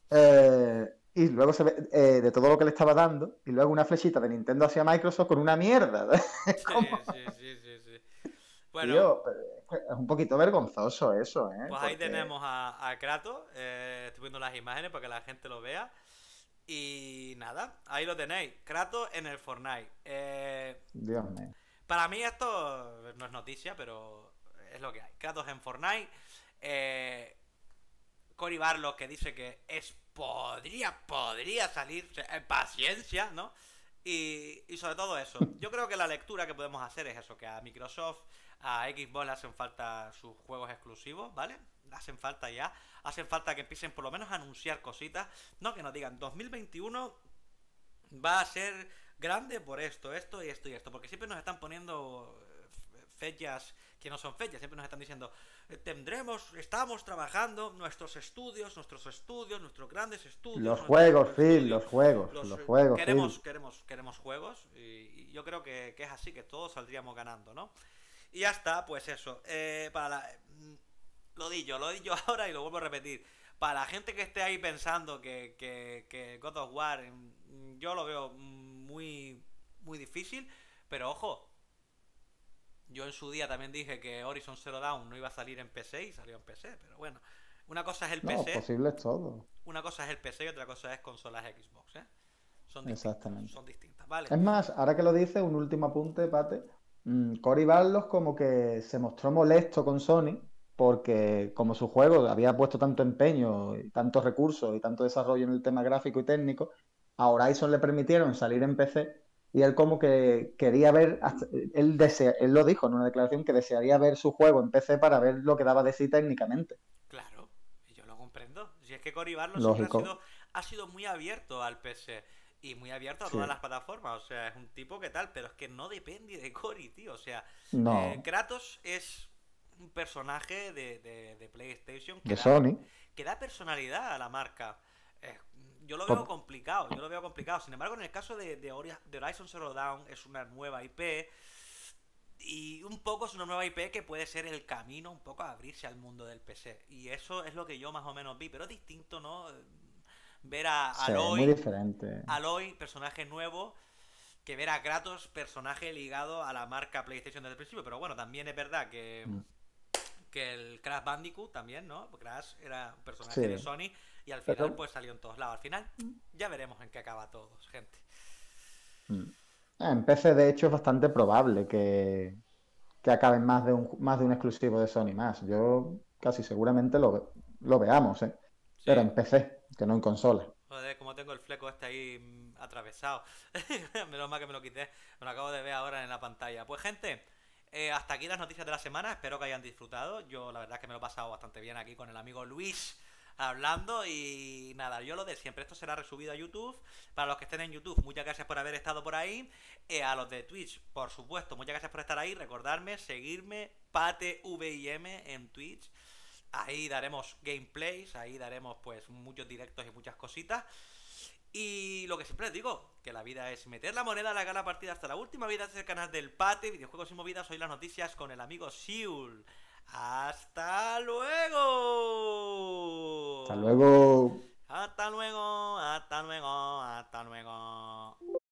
eh, y luego se ve eh, de todo lo que le estaba dando, y luego una flechita de Nintendo hacia Microsoft con una mierda. <laughs> sí. sí. sí. Bueno, es un poquito vergonzoso eso, ¿eh? Pues ahí tenemos a, Kratos, eh, estoy viendo las imágenes para que la gente lo vea. Y nada, ahí lo tenéis, Kratos en el Fortnite. Eh, Dios mío. Para mí esto no es noticia, pero es lo que hay. Kratos en Fortnite. Eh, Cory Barlow que dice que es podría, podría salir paciencia, ¿no? y sobre todo eso. Yo creo que la lectura que podemos hacer es eso, que a Microsoft a Xbox le hacen falta sus juegos exclusivos, ¿vale? Hacen falta ya, hacen falta que empiecen por lo menos a anunciar cositas, no que nos digan 2021 va a ser grande por esto, esto y esto y esto, porque siempre nos están poniendo eh, fechas que no son fechas, siempre nos están diciendo, eh, tendremos, estamos trabajando nuestros estudios, nuestros estudios, nuestros grandes estudios. Los juegos, sí, los juegos, los, eh, juegos. Queremos, queremos, queremos juegos y, yo creo que, que, es así, que todos saldríamos ganando, ¿no? Y ya está, pues eso. Eh, para Lo di mm, lo di yo <laughs> ahora y lo vuelvo a repetir. Para la gente que esté ahí pensando que, que, God of War, mm, mm, yo lo veo muy, muy difícil. Pero ojo, yo en su día también dije que Horizon Zero Dawn no iba a salir en PC y salió en PC, pero bueno. Una cosa es el PC. Posible todo. Una cosa es el PC y otra cosa es consolas Xbox, ¿eh? Son distintas, Exactamente. Es más, ahora que lo dices, un último apunte, Pate. Mm, Cory Barlos como que se mostró molesto con Sony porque como su juego había puesto tanto empeño y tantos recursos y tanto desarrollo en el tema gráfico y técnico, a Horizon le permitieron salir en PC y él como que quería ver, él, él lo dijo en una declaración que desearía ver su juego en PC para ver lo que daba de sí técnicamente. Claro, yo lo comprendo. Si es que Cory Barlos ha sido, ha sido muy abierto al PC y muy abierto a todas las plataformas. O sea, es un tipo que tal, pero es que no depende de Cory, tío. O sea, eh, Kratos es un personaje de, PlayStation que, da, personalidad a la marca. yo lo veo complicado, yo lo veo complicado. Sin embargo, en el caso de, de, Horizon Zero Dawn es una nueva IP y un poco es una nueva IP que puede ser el camino un poco a abrirse al mundo del PC. Y eso es lo que yo más o menos vi, pero es distinto, ¿no? ver a Aloy, personaje nuevo, que ver a Kratos, personaje ligado a la marca PlayStation desde el principio. Pero bueno, también es verdad que, mm. el Crash Bandicoot también, ¿no? Crash era un personaje de Sony y al final pues salió en todos lados. Al final mm. ya veremos en qué acaba todo, gente. Mm. Ah, en PC, de hecho, es bastante probable que, que acaben más de, un, más de un exclusivo de Sony más. Yo casi seguramente lo, veamos, ¿eh? Pero en PC que no en consola. Joder, como tengo el fleco este ahí mm, atravesado. <laughs> Menos mal que me lo quité. Me lo acabo de ver ahora en la pantalla. Pues gente, eh, hasta aquí las noticias de la semana. Espero que hayan disfrutado. Yo la verdad que me lo he pasado bastante bien aquí con el amigo Luis hablando y nada, yo lo de siempre, esto será resubido a YouTube, para los que estén en YouTube, muchas gracias por haber estado por ahí, eh, a los de Twitch, por supuesto, muchas gracias por estar ahí, recordarme, seguirme, pate en Twitch, Ahí daremos gameplays, ahí daremos pues muchos directos y muchas cositas. Y lo que siempre les digo, que la vida es meter la moneda a la gala partida hasta la última vida. Este es el canal del Pate, videojuegos y movidas. Hoy las noticias con el amigo Siul. ¡Hasta luego! ¡Hasta luego! ¡Hasta luego! ¡Hasta luego! ¡Hasta luego!